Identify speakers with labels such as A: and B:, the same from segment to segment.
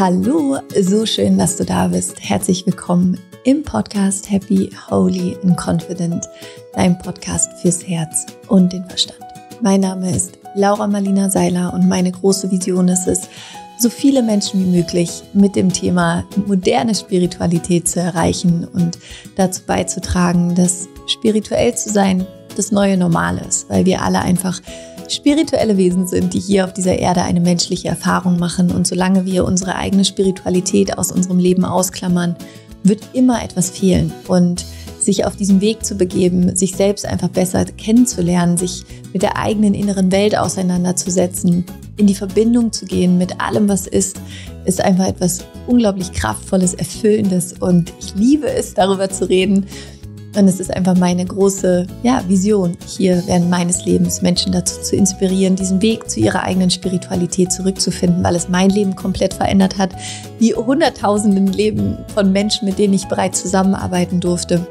A: Hallo, so schön, dass du da bist. Herzlich willkommen im Podcast Happy, Holy and Confident, dein Podcast fürs Herz und den Verstand. Mein Name ist Laura Marlina Seiler und meine große Vision ist es, so viele Menschen wie möglich mit dem Thema moderne Spiritualität zu erreichen und dazu beizutragen, dass spirituell zu sein das neue Normal ist, weil wir alle einfach spirituelle Wesen sind, die hier auf dieser Erde eine menschliche Erfahrung machen. Und solange wir unsere eigene Spiritualität aus unserem Leben ausklammern, wird immer etwas fehlen. Und sich auf diesen Weg zu begeben, sich selbst einfach besser kennenzulernen, sich mit der eigenen inneren Welt auseinanderzusetzen, in die Verbindung zu gehen mit allem, was ist, ist einfach etwas unglaublich Kraftvolles, Erfüllendes. Und ich liebe es, darüber zu reden und es ist einfach meine große ja, Vision hier während meines Lebens, Menschen dazu zu inspirieren, diesen Weg zu ihrer eigenen Spiritualität zurückzufinden, weil es mein Leben komplett verändert hat, wie hunderttausenden Leben von Menschen, mit denen ich bereits zusammenarbeiten durfte.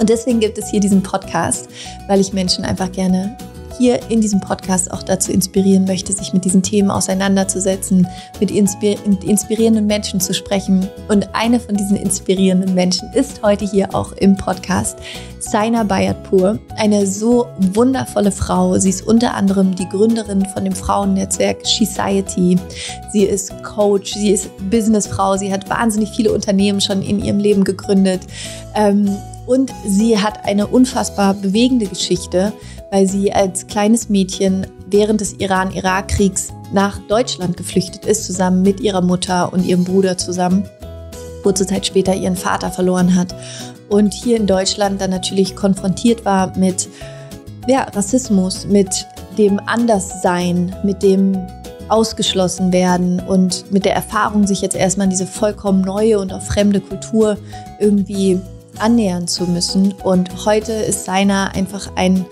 A: Und deswegen gibt es hier diesen Podcast, weil ich Menschen einfach gerne hier in diesem Podcast auch dazu inspirieren möchte, sich mit diesen Themen auseinanderzusetzen, mit, inspirierenden Menschen zu sprechen. Und eine von diesen inspirierenden Menschen ist heute hier auch im Podcast Saina Bayatpur, eine so wundervolle Frau. Sie ist unter anderem die Gründerin von dem Frauennetzwerk Society. Sie ist Coach, sie ist Businessfrau, sie hat wahnsinnig viele Unternehmen schon in ihrem Leben gegründet. Ähm, und sie hat eine unfassbar bewegende Geschichte weil sie als kleines Mädchen während des Iran-Irak-Kriegs nach Deutschland geflüchtet ist, zusammen mit ihrer Mutter und ihrem Bruder zusammen. Kurze Zeit später ihren Vater verloren hat und hier in Deutschland dann natürlich konfrontiert war mit ja, Rassismus, mit dem Anderssein, mit dem ausgeschlossen werden und mit der Erfahrung, sich jetzt erstmal an diese vollkommen neue und auch fremde Kultur irgendwie annähern zu müssen. Und heute ist Seiner einfach ein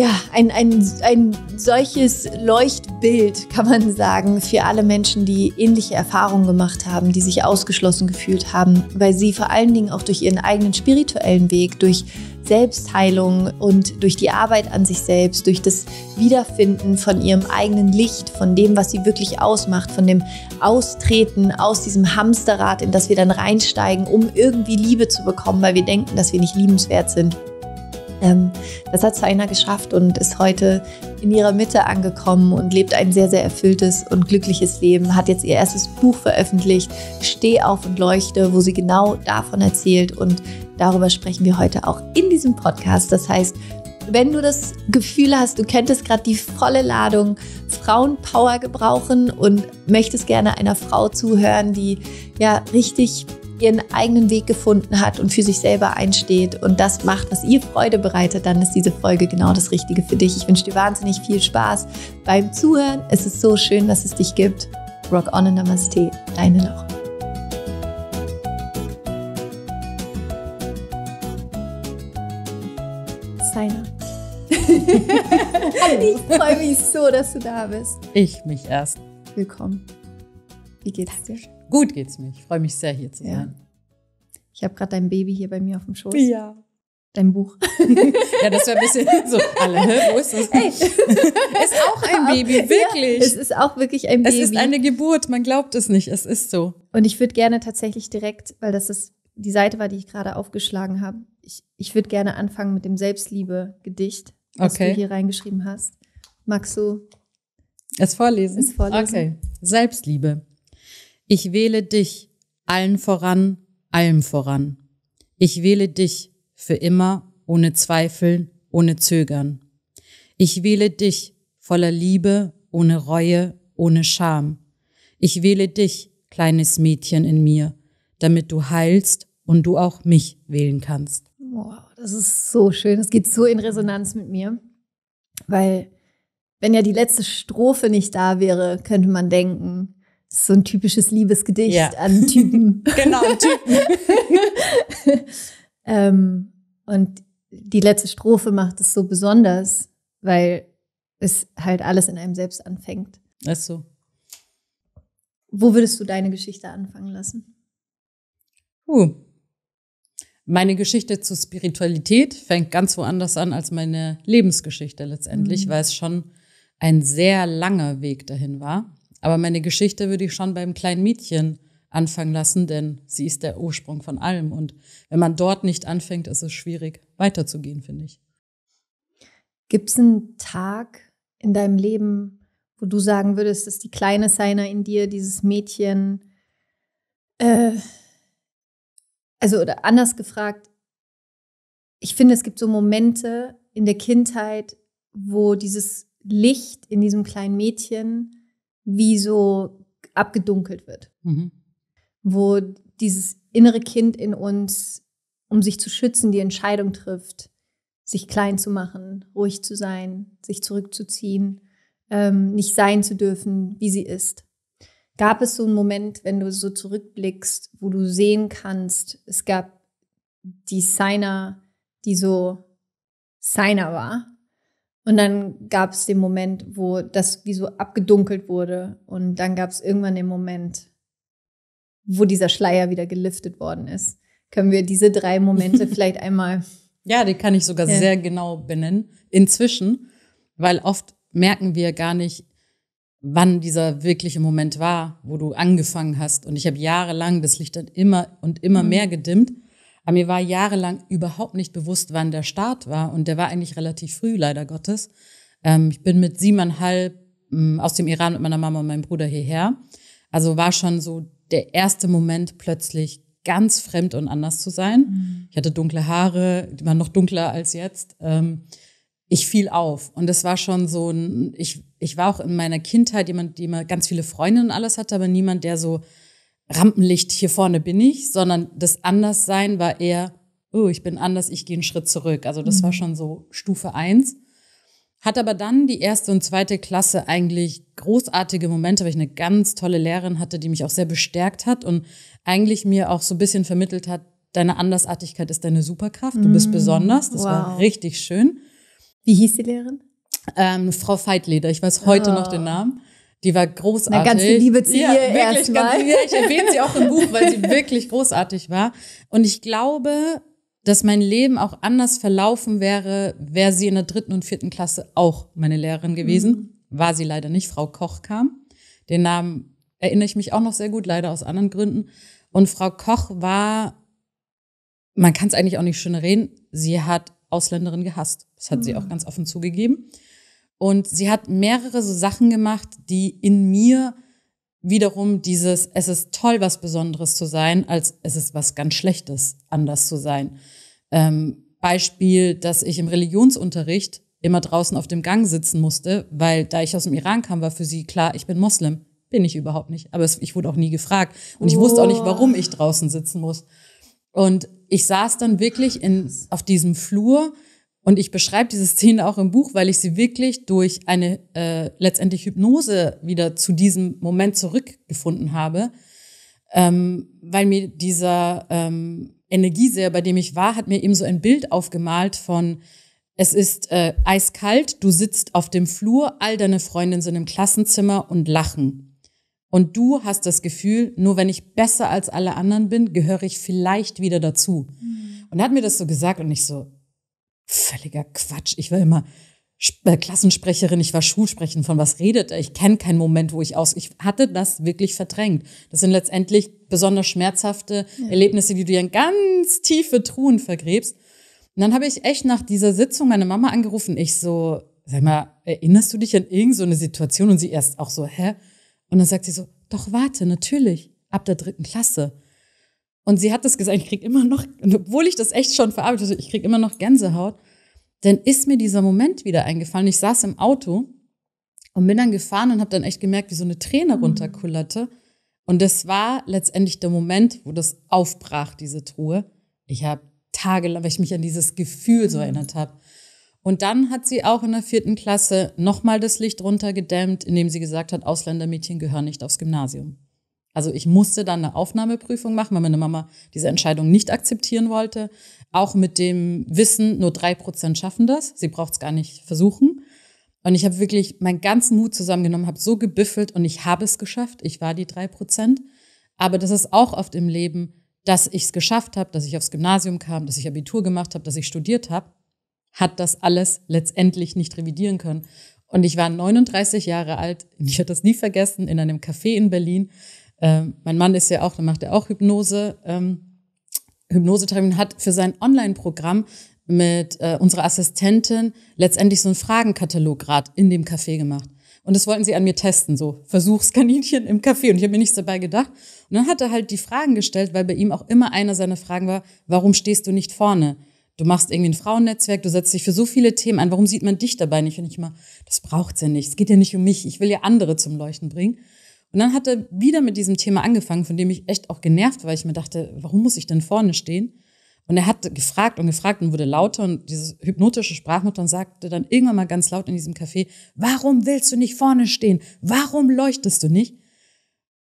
A: ja, ein, ein, ein solches Leuchtbild, kann man sagen, für alle Menschen, die ähnliche Erfahrungen gemacht haben, die sich ausgeschlossen gefühlt haben, weil sie vor allen Dingen auch durch ihren eigenen spirituellen Weg, durch Selbstheilung und durch die Arbeit an sich selbst, durch das Wiederfinden von ihrem eigenen Licht, von dem, was sie wirklich ausmacht, von dem Austreten aus diesem Hamsterrad, in das wir dann reinsteigen, um irgendwie Liebe zu bekommen, weil wir denken, dass wir nicht liebenswert sind ähm, das hat Saina geschafft und ist heute in ihrer Mitte angekommen und lebt ein sehr, sehr erfülltes und glückliches Leben, hat jetzt ihr erstes Buch veröffentlicht, Steh auf und leuchte, wo sie genau davon erzählt und darüber sprechen wir heute auch in diesem Podcast. Das heißt, wenn du das Gefühl hast, du könntest gerade die volle Ladung Frauenpower gebrauchen und möchtest gerne einer Frau zuhören, die ja richtig ihren eigenen Weg gefunden hat und für sich selber einsteht und das macht, was ihr Freude bereitet, dann ist diese Folge genau das Richtige für dich. Ich wünsche dir wahnsinnig viel Spaß beim Zuhören. Es ist so schön, dass es dich gibt. Rock on and Namaste, deine Laura. Seiner. ich freue mich so, dass du da bist.
B: Ich mich erst. Willkommen. Wie geht's dir? Gut geht's mir. Ich freue mich sehr, hier zu sein.
A: Ich habe gerade dein Baby hier bei mir auf
B: dem Schoß. Ja. Dein Buch. ja, das wäre ein bisschen so, alle, wo ist das? Hey.
A: ist auch ein Baby, wirklich. Ja, es ist
B: auch wirklich ein Baby. Es ist eine Geburt, man glaubt es
A: nicht, es ist so. Und ich würde gerne tatsächlich direkt, weil das ist die Seite war, die ich gerade aufgeschlagen habe, ich, ich würde gerne anfangen mit dem Selbstliebe-Gedicht, was okay. du hier reingeschrieben hast. Magst du
B: es vorlesen? Es vorlesen? Okay. Selbstliebe. Ich wähle dich allen voran, allem voran. Ich wähle dich für immer, ohne Zweifeln, ohne Zögern. Ich wähle dich voller Liebe, ohne Reue, ohne Scham. Ich wähle dich, kleines Mädchen in mir, damit du heilst und du auch mich wählen kannst.
A: Wow, das ist so schön. Das geht so in Resonanz mit mir, weil wenn ja die letzte Strophe nicht da wäre, könnte man denken, so ein typisches Liebesgedicht ja. an Typen. genau, Typen. ähm, und die letzte Strophe macht es so besonders, weil es halt alles in einem selbst anfängt. Ach so. Wo würdest du deine Geschichte anfangen lassen?
B: Uh. Meine Geschichte zur Spiritualität fängt ganz woanders an als meine Lebensgeschichte letztendlich, mhm. weil es schon ein sehr langer Weg dahin war. Aber meine Geschichte würde ich schon beim kleinen Mädchen anfangen lassen, denn sie ist der Ursprung von allem. Und wenn man dort nicht anfängt, ist es schwierig, weiterzugehen, finde ich.
A: Gibt es einen
B: Tag
A: in deinem Leben, wo du sagen würdest, dass die kleine Seiner in dir, dieses Mädchen, äh, also oder anders gefragt, ich finde, es gibt so Momente in der Kindheit, wo dieses Licht in diesem kleinen Mädchen wie so abgedunkelt wird. Mhm. Wo dieses innere Kind in uns, um sich zu schützen, die Entscheidung trifft, sich klein zu machen, ruhig zu sein, sich zurückzuziehen, ähm, nicht sein zu dürfen, wie sie ist. Gab es so einen Moment, wenn du so zurückblickst, wo du sehen kannst, es gab die Signer, die so Signer war, und dann gab es den Moment, wo das wie so abgedunkelt wurde. Und dann gab es irgendwann den Moment, wo dieser Schleier wieder geliftet worden ist. Können wir diese drei Momente
B: vielleicht einmal. Ja, die kann ich sogar ja. sehr genau benennen. Inzwischen, weil oft merken wir gar nicht, wann dieser wirkliche Moment war, wo du angefangen hast. Und ich habe jahrelang das Licht dann immer und immer mhm. mehr gedimmt, aber mir war jahrelang überhaupt nicht bewusst, wann der Start war. Und der war eigentlich relativ früh, leider Gottes. Ähm, ich bin mit siebeneinhalb ähm, aus dem Iran mit meiner Mama und meinem Bruder hierher. Also war schon so der erste Moment plötzlich ganz fremd und anders zu sein. Mhm. Ich hatte dunkle Haare, die waren noch dunkler als jetzt. Ähm, ich fiel auf und es war schon so ein, ich, ich war auch in meiner Kindheit jemand, die immer ganz viele Freundinnen und alles hatte, aber niemand, der so Rampenlicht, hier vorne bin ich, sondern das Anderssein war eher, oh, ich bin anders, ich gehe einen Schritt zurück. Also das mhm. war schon so Stufe 1. Hat aber dann die erste und zweite Klasse eigentlich großartige Momente, weil ich eine ganz tolle Lehrerin hatte, die mich auch sehr bestärkt hat und eigentlich mir auch so ein bisschen vermittelt hat, deine Andersartigkeit ist deine Superkraft, du bist mhm. besonders. Das wow. war richtig schön. Wie hieß die Lehrerin? Ähm, Frau Feitleder, ich weiß heute oh. noch ah. den Namen. Die war großartig. Eine ganze Liebe zu ja, ihr wirklich ganz, ja, Ich erwähne sie auch im Buch, weil sie wirklich großartig war. Und ich glaube, dass mein Leben auch anders verlaufen wäre, wäre sie in der dritten und vierten Klasse auch meine Lehrerin gewesen. Mhm. War sie leider nicht. Frau Koch kam. Den Namen erinnere ich mich auch noch sehr gut, leider aus anderen Gründen. Und Frau Koch war, man kann es eigentlich auch nicht schön reden, sie hat Ausländerin gehasst. Das hat mhm. sie auch ganz offen zugegeben. Und sie hat mehrere so Sachen gemacht, die in mir wiederum dieses, es ist toll, was Besonderes zu sein, als es ist was ganz Schlechtes, anders zu sein. Ähm, Beispiel, dass ich im Religionsunterricht immer draußen auf dem Gang sitzen musste, weil da ich aus dem Iran kam, war für sie klar, ich bin Moslem. Bin ich überhaupt nicht. Aber es, ich wurde auch nie gefragt. Und ich oh. wusste auch nicht, warum ich draußen sitzen muss. Und ich saß dann wirklich in, auf diesem Flur und ich beschreibe diese Szene auch im Buch, weil ich sie wirklich durch eine äh, letztendlich Hypnose wieder zu diesem Moment zurückgefunden habe, ähm, weil mir dieser ähm, Energieseher, bei dem ich war, hat mir eben so ein Bild aufgemalt von, es ist äh, eiskalt, du sitzt auf dem Flur, all deine Freundinnen sind im Klassenzimmer und lachen. Und du hast das Gefühl, nur wenn ich besser als alle anderen bin, gehöre ich vielleicht wieder dazu. Mhm. Und hat mir das so gesagt und ich so, Völliger Quatsch. Ich war immer äh, Klassensprecherin, ich war Schulsprecherin. Von was redet er? Ich kenne keinen Moment, wo ich aus. Ich hatte das wirklich verdrängt. Das sind letztendlich besonders schmerzhafte ja. Erlebnisse, die du dir in ganz tiefe Truhen vergräbst. Und dann habe ich echt nach dieser Sitzung meine Mama angerufen. Ich so, sag mal, erinnerst du dich an irgendeine so Situation? Und sie erst auch so, hä? Und dann sagt sie so, doch warte, natürlich, ab der dritten Klasse. Und sie hat das gesagt, ich kriege immer noch, obwohl ich das echt schon verarbeitet habe, ich kriege immer noch Gänsehaut. Dann ist mir dieser Moment wieder eingefallen. Ich saß im Auto und bin dann gefahren und habe dann echt gemerkt, wie so eine Träne mhm. runterkullerte. Und das war letztendlich der Moment, wo das aufbrach, diese Truhe. Ich habe tagelang, weil ich mich an dieses Gefühl so mhm. erinnert habe. Und dann hat sie auch in der vierten Klasse nochmal das Licht runtergedämmt, indem sie gesagt hat, Ausländermädchen gehören nicht aufs Gymnasium. Also ich musste dann eine Aufnahmeprüfung machen, weil meine Mama diese Entscheidung nicht akzeptieren wollte. Auch mit dem Wissen, nur drei Prozent schaffen das. Sie braucht es gar nicht versuchen. Und ich habe wirklich meinen ganzen Mut zusammengenommen, habe so gebüffelt und ich habe es geschafft. Ich war die drei Prozent. Aber das ist auch oft im Leben, dass ich es geschafft habe, dass ich aufs Gymnasium kam, dass ich Abitur gemacht habe, dass ich studiert habe, hat das alles letztendlich nicht revidieren können. Und ich war 39 Jahre alt, ich werde das nie vergessen, in einem Café in Berlin ähm, mein Mann ist ja auch, da macht er auch Hypnose. Ähm, Hypnosetherapie hat für sein Online-Programm mit äh, unserer Assistentin letztendlich so einen Fragenkatalog gerade in dem Café gemacht. Und das wollten sie an mir testen, so Versuchskaninchen im Café. Und ich habe mir nichts dabei gedacht. Und dann hat er halt die Fragen gestellt, weil bei ihm auch immer einer seiner Fragen war, warum stehst du nicht vorne? Du machst irgendwie ein Frauennetzwerk, du setzt dich für so viele Themen ein. Warum sieht man dich dabei nicht? Und ich immer, das braucht's ja nicht. Es geht ja nicht um mich. Ich will ja andere zum Leuchten bringen. Und dann hat er wieder mit diesem Thema angefangen, von dem ich echt auch genervt war. Ich mir dachte, warum muss ich denn vorne stehen? Und er hat gefragt und gefragt und wurde lauter und dieses hypnotische Sprachmutter und sagte dann irgendwann mal ganz laut in diesem Café, warum willst du nicht vorne stehen? Warum leuchtest du nicht?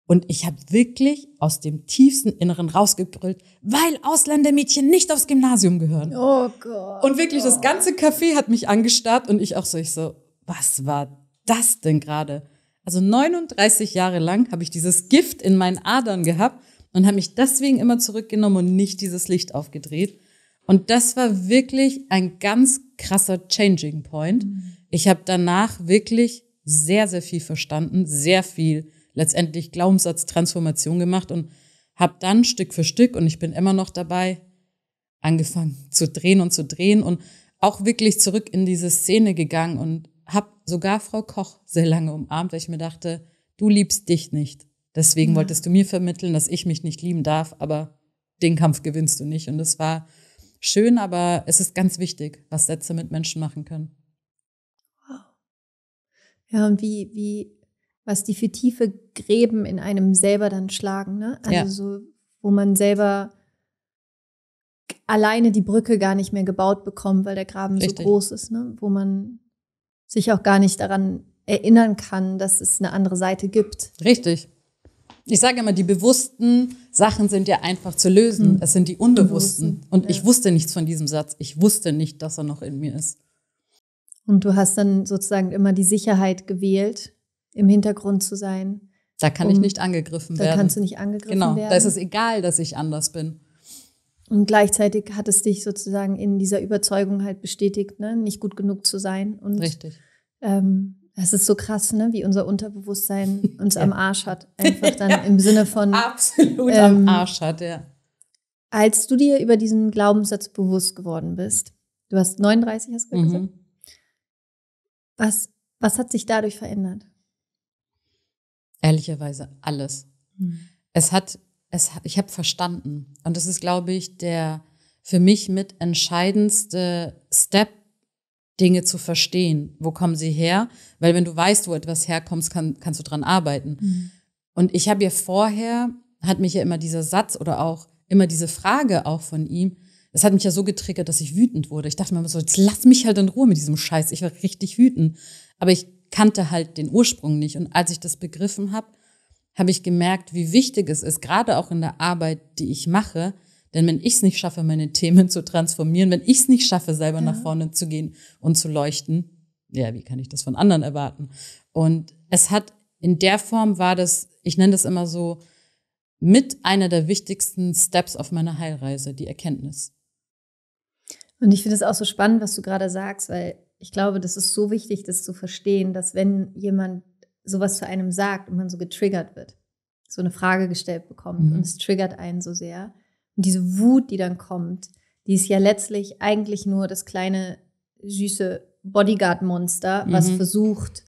B: Und ich habe wirklich aus dem tiefsten Inneren rausgebrüllt, weil Ausländermädchen nicht aufs Gymnasium gehören. Oh Gott. Und wirklich, das ganze Café hat mich angestarrt und ich auch so, ich so, was war das denn gerade? Also 39 Jahre lang habe ich dieses Gift in meinen Adern gehabt und habe mich deswegen immer zurückgenommen und nicht dieses Licht aufgedreht. Und das war wirklich ein ganz krasser Changing Point. Mhm. Ich habe danach wirklich sehr, sehr viel verstanden, sehr viel letztendlich Glaubenssatztransformation gemacht und habe dann Stück für Stück, und ich bin immer noch dabei, angefangen zu drehen und zu drehen und auch wirklich zurück in diese Szene gegangen und habe sogar Frau Koch sehr lange umarmt, weil ich mir dachte, du liebst dich nicht. Deswegen ja. Mhm. wolltest du mir vermitteln, dass ich mich nicht lieben darf, aber den Kampf gewinnst du nicht. Und es war schön, aber es ist ganz wichtig, was Sätze mit Menschen machen können.
A: Wow. Ja, und wie, wie, was die für tiefe Gräben in einem selber dann schlagen, ne? Also ja. so, wo man selber alleine die Brücke gar nicht mehr gebaut bekommt, weil der Graben Richtig. so groß ist, ne? Wo man sich auch gar nicht daran
B: erinnern kann, dass es eine andere Seite gibt. Richtig. Ich sage immer, die bewussten Sachen sind ja einfach zu lösen. Mhm. Es sind die unbewussten. unbewussten und ja. ich wusste nichts von diesem Satz. Ich wusste nicht, dass er noch in mir ist.
A: Und du hast dann sozusagen immer die Sicherheit gewählt, im Hintergrund zu sein. Da kann um, ich nicht angegriffen da werden. Da kannst du nicht angegriffen genau, werden. Genau, da ist es
B: egal, dass ich anders bin.
A: Und gleichzeitig hat es dich sozusagen in dieser Überzeugung halt bestätigt, ne? nicht gut genug zu sein. Und, Richtig. Ähm, das ist so krass, ne? wie unser Unterbewusstsein uns ja. am Arsch hat. Einfach dann ja. im Sinne von. Absolut ähm, am Arsch hat, ja. Als du dir über diesen Glaubenssatz bewusst geworden bist, du hast 39, hast du mhm. gesagt? Was, was hat sich dadurch verändert?
B: Ehrlicherweise alles. Mhm. Es hat es, ich habe verstanden. Und das ist, glaube ich, der für mich mit entscheidendste Step, Dinge zu verstehen. Wo kommen sie her? Weil wenn du weißt, wo etwas herkommt, kann, kannst du dran arbeiten. Mhm. Und ich habe ja vorher, hat mich ja immer dieser Satz oder auch immer diese Frage auch von ihm, das hat mich ja so getriggert, dass ich wütend wurde. Ich dachte mir immer so, jetzt lass mich halt in Ruhe mit diesem Scheiß. Ich war richtig wütend. Aber ich kannte halt den Ursprung nicht. Und als ich das begriffen habe, habe ich gemerkt, wie wichtig es ist, gerade auch in der Arbeit, die ich mache. Denn wenn ich es nicht schaffe, meine Themen zu transformieren, wenn ich es nicht schaffe, selber ja. nach vorne zu gehen und zu leuchten, ja, wie kann ich das von anderen erwarten? Und es hat in der Form war das, ich nenne das immer so, mit einer der wichtigsten Steps auf meiner Heilreise, die Erkenntnis.
A: Und ich finde es auch so spannend, was du gerade sagst, weil ich glaube, das ist so wichtig, das zu verstehen, dass wenn jemand sowas zu einem sagt und man so getriggert wird, so eine Frage gestellt bekommt mhm. und es triggert einen so sehr. Und diese Wut, die dann kommt, die ist ja letztlich eigentlich nur das kleine, süße Bodyguard-Monster, was versucht,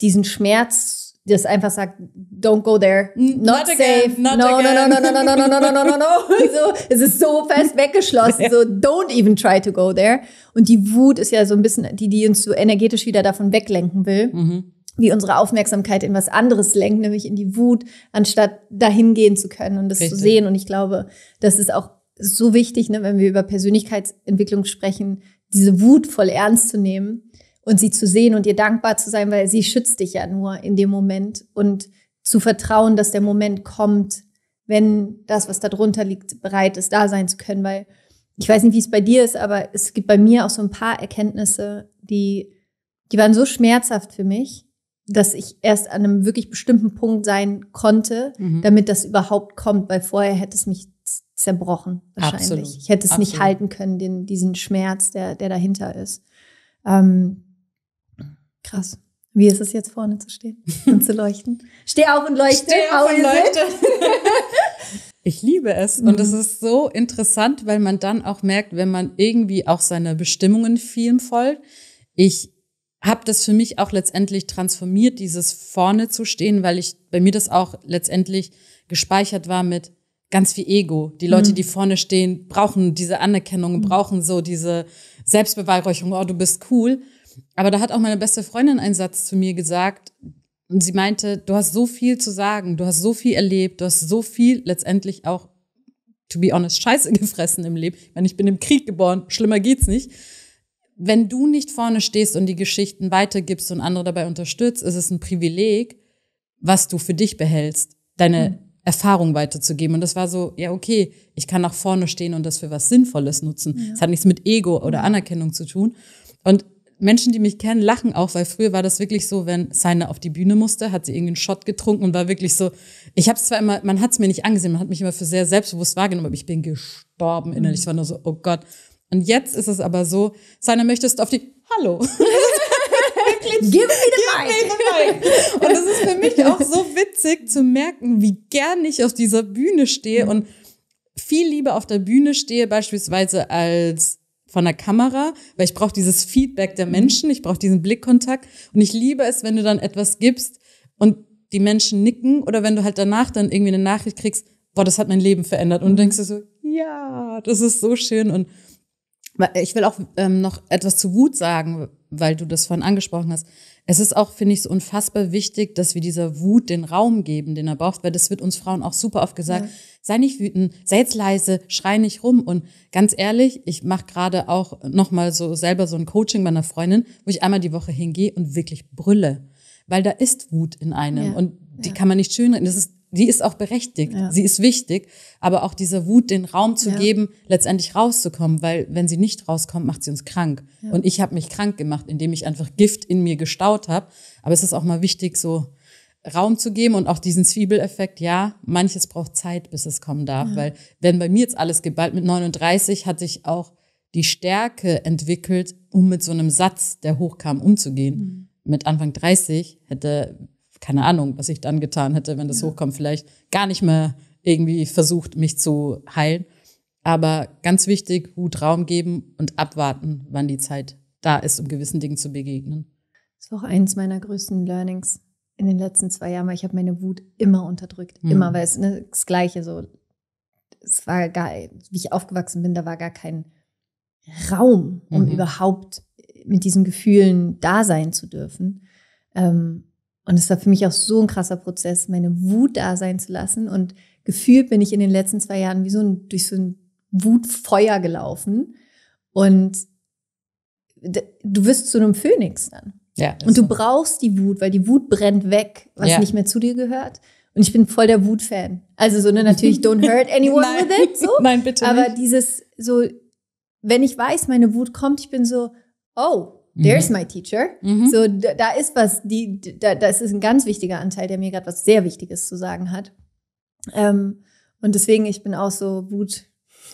A: diesen Schmerz, das einfach sagt, don't go there, not, not safe, again, not no, again. no, no, no, no, no, no, no, no, no, no, no, so, es ist so fest weggeschlossen, so don't even try to go there. Und die Wut ist ja so ein bisschen, die, die uns so energetisch wieder davon weglenken will. Mhm wie unsere Aufmerksamkeit in was anderes lenkt, nämlich in die Wut, anstatt dahin gehen zu können und das Richtig. zu sehen. Und ich glaube, das ist auch so wichtig, ne, wenn wir über Persönlichkeitsentwicklung sprechen, diese Wut voll ernst zu nehmen und sie zu sehen und ihr dankbar zu sein, weil sie schützt dich ja nur in dem Moment und zu vertrauen, dass der Moment kommt, wenn das, was darunter liegt, bereit ist, da sein zu können. Weil ich weiß nicht, wie es bei dir ist, aber es gibt bei mir auch so ein paar Erkenntnisse, die, die waren so schmerzhaft für mich, dass ich erst an einem wirklich bestimmten Punkt sein konnte, mhm. damit das überhaupt kommt, weil vorher hätte es mich zerbrochen wahrscheinlich. Absolut. Ich hätte es Absolut. nicht halten können, den, diesen Schmerz, der, der dahinter ist. Ähm, krass. Wie ist es jetzt vorne zu stehen
B: und zu leuchten? Steh auf und leuchte. Steh auf und leuchte. Ich liebe es. Mhm. Und es mhm. ist so interessant, weil man dann auch merkt, wenn man irgendwie auch seiner Bestimmungen viel folgt. Ich habe das für mich auch letztendlich transformiert, dieses vorne zu stehen, weil ich bei mir das auch letztendlich gespeichert war mit ganz viel Ego. Die Leute, mhm. die vorne stehen, brauchen diese Anerkennung, mhm. brauchen so diese Selbstbeweihräuchung, oh, du bist cool. Aber da hat auch meine beste Freundin einen Satz zu mir gesagt. Und sie meinte, du hast so viel zu sagen, du hast so viel erlebt, du hast so viel letztendlich auch, to be honest, Scheiße gefressen im Leben. Ich meine, ich bin im Krieg geboren, schlimmer geht's nicht wenn du nicht vorne stehst und die Geschichten weitergibst und andere dabei unterstützt, ist es ein Privileg, was du für dich behältst, deine mhm. Erfahrung weiterzugeben. Und das war so, ja, okay, ich kann nach vorne stehen und das für was Sinnvolles nutzen. Es ja. hat nichts mit Ego oder mhm. Anerkennung zu tun. Und Menschen, die mich kennen, lachen auch, weil früher war das wirklich so, wenn Seine auf die Bühne musste, hat sie irgendeinen Shot getrunken und war wirklich so, ich habe es zwar immer, man hat es mir nicht angesehen, man hat mich immer für sehr selbstbewusst wahrgenommen, aber ich bin gestorben innerlich. Mhm. Ich war nur so, oh Gott, und jetzt ist es aber so, Sana, möchtest du auf die Hallo? Gib mir me the mic. und es ist für mich auch so witzig zu merken, wie gern ich auf dieser Bühne stehe und viel lieber auf der Bühne stehe beispielsweise als von der Kamera, weil ich brauche dieses Feedback der Menschen, ich brauche diesen Blickkontakt und ich liebe es, wenn du dann etwas gibst und die Menschen nicken oder wenn du halt danach dann irgendwie eine Nachricht kriegst, boah, das hat mein Leben verändert und du mhm. denkst dir so, ja, das ist so schön und ich will auch ähm, noch etwas zu Wut sagen, weil du das vorhin angesprochen hast. Es ist auch, finde ich, so unfassbar wichtig, dass wir dieser Wut den Raum geben, den er braucht, weil das wird uns Frauen auch super oft gesagt. Ja. Sei nicht wütend, sei jetzt leise, schrei nicht rum. Und ganz ehrlich, ich mache gerade auch nochmal so selber so ein Coaching bei einer Freundin, wo ich einmal die Woche hingehe und wirklich brülle. Weil da ist Wut in einem ja. und die ja. kann man nicht schönreden. Das ist die ist auch berechtigt, ja. sie ist wichtig, aber auch dieser Wut den Raum zu ja. geben, letztendlich rauszukommen, weil wenn sie nicht rauskommt, macht sie uns krank. Ja. Und ich habe mich krank gemacht, indem ich einfach Gift in mir gestaut habe. Aber es ist auch mal wichtig, so Raum zu geben und auch diesen Zwiebeleffekt, ja, manches braucht Zeit, bis es kommen darf, weil wenn bei mir jetzt alles geballt mit 39 hatte ich auch die Stärke entwickelt, um mit so einem Satz, der hochkam, umzugehen. Mhm. Mit Anfang 30 hätte, keine Ahnung, was ich dann getan hätte, wenn das ja. hochkommt, vielleicht gar nicht mehr irgendwie versucht, mich zu heilen. Aber ganz wichtig, gut Raum geben und abwarten, wann die Zeit da ist, um gewissen Dingen zu begegnen.
A: Das war auch eines meiner größten Learnings in den letzten zwei Jahren, weil ich habe meine Wut immer unterdrückt. Mhm. Immer, weil es ne, das Gleiche so. Es war gar, wie ich aufgewachsen bin, da war gar kein Raum, um mhm. überhaupt mit diesen Gefühlen da sein zu dürfen. Ähm, und es war für mich auch so ein krasser Prozess, meine Wut da sein zu lassen. Und gefühlt bin ich in den letzten zwei Jahren wie so ein, durch so ein Wutfeuer gelaufen. Und du wirst zu einem Phönix dann. Ja, und du so. brauchst die Wut, weil die Wut brennt weg, was ja. nicht mehr zu dir gehört. Und ich bin voll der Wut-Fan. Also so, ne, natürlich don't hurt anyone Nein. with it. So. Nein, bitte. Aber nicht. dieses, so, wenn ich weiß, meine Wut kommt, ich bin so, oh, There's mhm. my teacher. Mhm. So, da, da, ist was, die, da, das ist ein ganz wichtiger Anteil, der mir gerade was sehr Wichtiges zu sagen hat. Ähm, und deswegen, ich bin auch so Wut.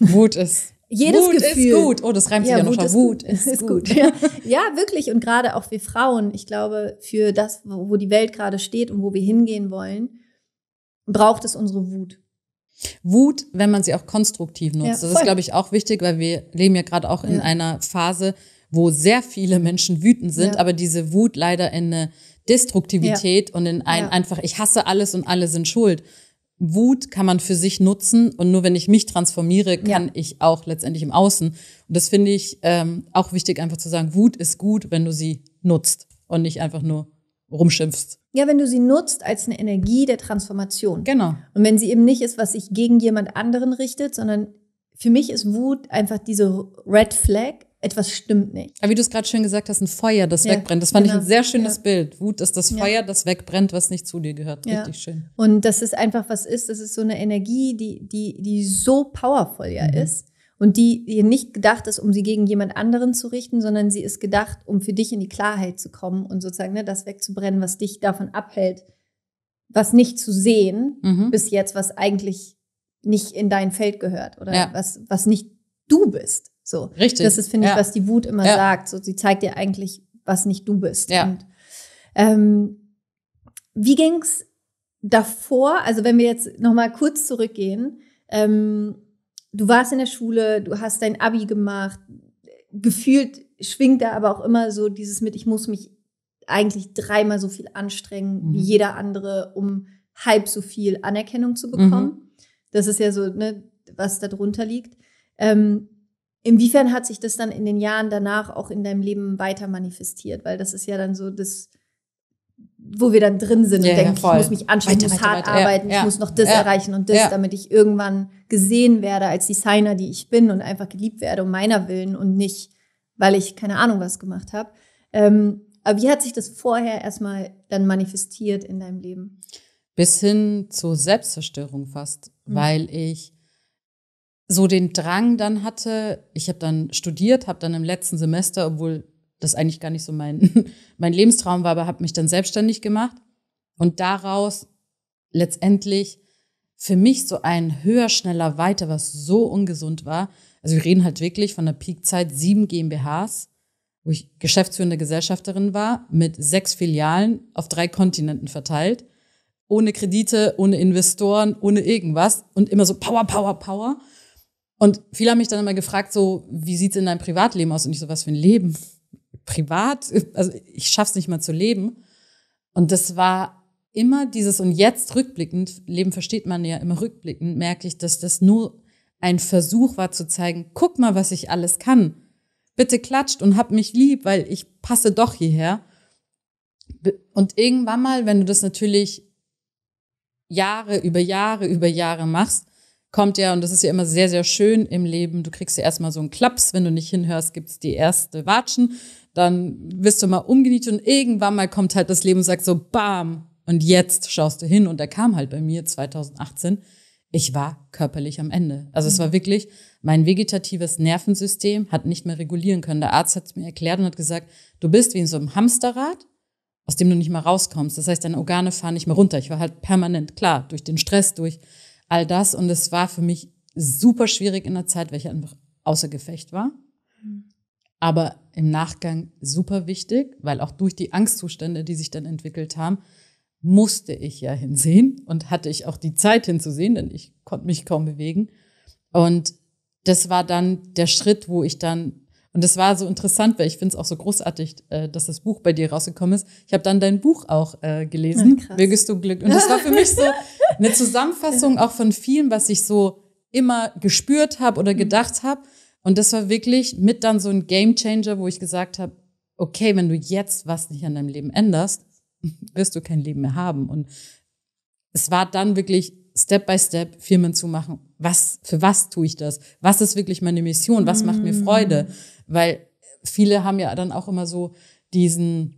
B: Wut ist. Jedes Wut Gefühl. ist gut. Oh, das reimt sich ja, ja noch schon. Wut ist,
A: ist gut. gut. Ja. ja. wirklich. Und gerade auch wir Frauen, ich glaube, für das, wo die Welt gerade steht und wo wir hingehen wollen, braucht es unsere Wut.
B: Wut, wenn man sie auch konstruktiv nutzt. Ja, das ist, glaube ich, auch wichtig, weil wir leben ja gerade auch in einer Phase, wo sehr viele Menschen wütend sind, ja. aber diese Wut leider in eine Destruktivität ja. und in ein ja. einfach, ich hasse alles und alle sind schuld. Wut kann man für sich nutzen und nur wenn ich mich transformiere, kann ich auch letztendlich im Außen. Und das finde ich ähm, auch wichtig, einfach zu sagen, Wut ist gut, wenn du sie nutzt und nicht einfach nur rumschimpfst.
A: Ja, wenn du sie nutzt als eine Energie der Transformation. Genau. Und wenn sie eben nicht ist, was sich gegen jemand anderen richtet, sondern für mich ist Wut einfach diese Red Flag,
B: etwas stimmt nicht. Aber wie du es gerade schön gesagt hast, ein Feuer, das ja, wegbrennt. Das fand genau. ich ein genau. sehr schönes ja. Bild. Wut ist das Feuer, ja. das wegbrennt, was nicht zu dir gehört. Richtig schön.
A: Und das ist einfach, was ist, das ist so eine Energie, die, die, die so powerful ja mhm. ist und die dir nicht gedacht ist, um sie gegen jemand anderen zu richten, sondern sie ist gedacht, um für dich in die Klarheit zu kommen und sozusagen ne, das wegzubrennen, was dich davon abhält, was nicht zu sehen mhm. bis jetzt, was eigentlich nicht in dein Feld gehört oder was, was nicht du bist. So. Richtig. Das ist, finde ich, ja. was die Wut immer ja. sagt. So, sie zeigt dir eigentlich, was nicht du bist. Ja. Und, ähm, wie ging's davor? Also, wenn wir jetzt nochmal kurz zurückgehen, ähm, du warst in der Schule, du hast dein Abi gemacht, gefühlt schwingt da aber auch immer so dieses mit, ich muss mich eigentlich dreimal so viel anstrengen mhm. wie jeder andere, um halb so viel Anerkennung zu bekommen. Mhm. Das ist ja so, ne, was darunter liegt. Ähm, Inwiefern hat sich das dann in den Jahren danach auch in deinem Leben weiter manifestiert? Weil das ist ja dann so das, wo wir dann drin sind ja, und denken, ja, ich muss mich anstrengen, ich muss hart weiter, arbeiten, ja, ich muss noch das erreichen und das, damit ich irgendwann gesehen werde als Designer, die ich bin und einfach geliebt werde um meiner Willen und nicht, weil ich keine Ahnung was gemacht habe. Ähm, aber wie hat sich das vorher erstmal dann manifestiert in deinem Leben?
B: Bis hin zur Selbstzerstörung fast, mhm. weil ich so den Drang dann hatte, ich habe dann studiert, habe dann im letzten Semester, obwohl das eigentlich gar nicht so mein, mein Lebenstraum war, aber habe mich dann selbstständig gemacht und daraus letztendlich für mich so ein höher, schneller, weiter, was so ungesund war. Also wir reden halt wirklich von der Peakzeit sieben GmbHs, wo ich geschäftsführende Gesellschafterin war, mit sechs Filialen auf drei Kontinenten verteilt, ohne Kredite, ohne Investoren, ohne irgendwas und immer so Power, Power, Power. Und viele haben mich dann immer gefragt, so, wie sieht's in deinem Privatleben aus? Und ich so, was für ein Leben? Privat? Also ich schaff's nicht mal zu leben. Und das war immer dieses, und jetzt rückblickend, Leben versteht man ja immer rückblickend, merke ich, dass das nur ein Versuch war zu zeigen, guck mal, was ich alles kann. Bitte klatscht und hab mich lieb, weil ich passe doch hierher. Und irgendwann mal, wenn du das natürlich Jahre über Jahre über Jahre machst, kommt ja, und das ist ja immer sehr, sehr schön im Leben, du kriegst ja erstmal so einen Klaps, wenn du nicht hinhörst, gibt es die erste Watschen, dann wirst du mal umgenietet und irgendwann mal kommt halt das Leben und sagt so, bam, und jetzt schaust du hin und er kam halt bei mir 2018. Ich war körperlich am Ende. Also mhm. es war wirklich, mein vegetatives Nervensystem hat nicht mehr regulieren können. Der Arzt hat es mir erklärt und hat gesagt, du bist wie in so einem Hamsterrad, aus dem du nicht mehr rauskommst. Das heißt, deine Organe fahren nicht mehr runter. Ich war halt permanent, klar, durch den Stress, durch all das. Und es war für mich super schwierig in der Zeit, weil ich einfach außer Gefecht war. Aber im Nachgang super wichtig, weil auch durch die Angstzustände, die sich dann entwickelt haben, musste ich ja hinsehen und hatte ich auch die Zeit hinzusehen, denn ich konnte mich kaum bewegen. Und das war dann der Schritt, wo ich dann und das war so interessant, weil ich finde es auch so großartig, äh, dass das Buch bei dir rausgekommen ist. Ich habe dann dein Buch auch äh, gelesen. Ja, Mögest du Glück. Und das war für mich so eine Zusammenfassung auch von vielem, was ich so immer gespürt habe oder mhm. gedacht habe. Und das war wirklich mit dann so ein Game Changer, wo ich gesagt habe, okay, wenn du jetzt was nicht an deinem Leben änderst, wirst du kein Leben mehr haben. Und es war dann wirklich Step by Step Firmen zu machen. Was, für was tue ich das? Was ist wirklich meine Mission? Was macht mir Freude? Mm. Weil viele haben ja dann auch immer so diesen,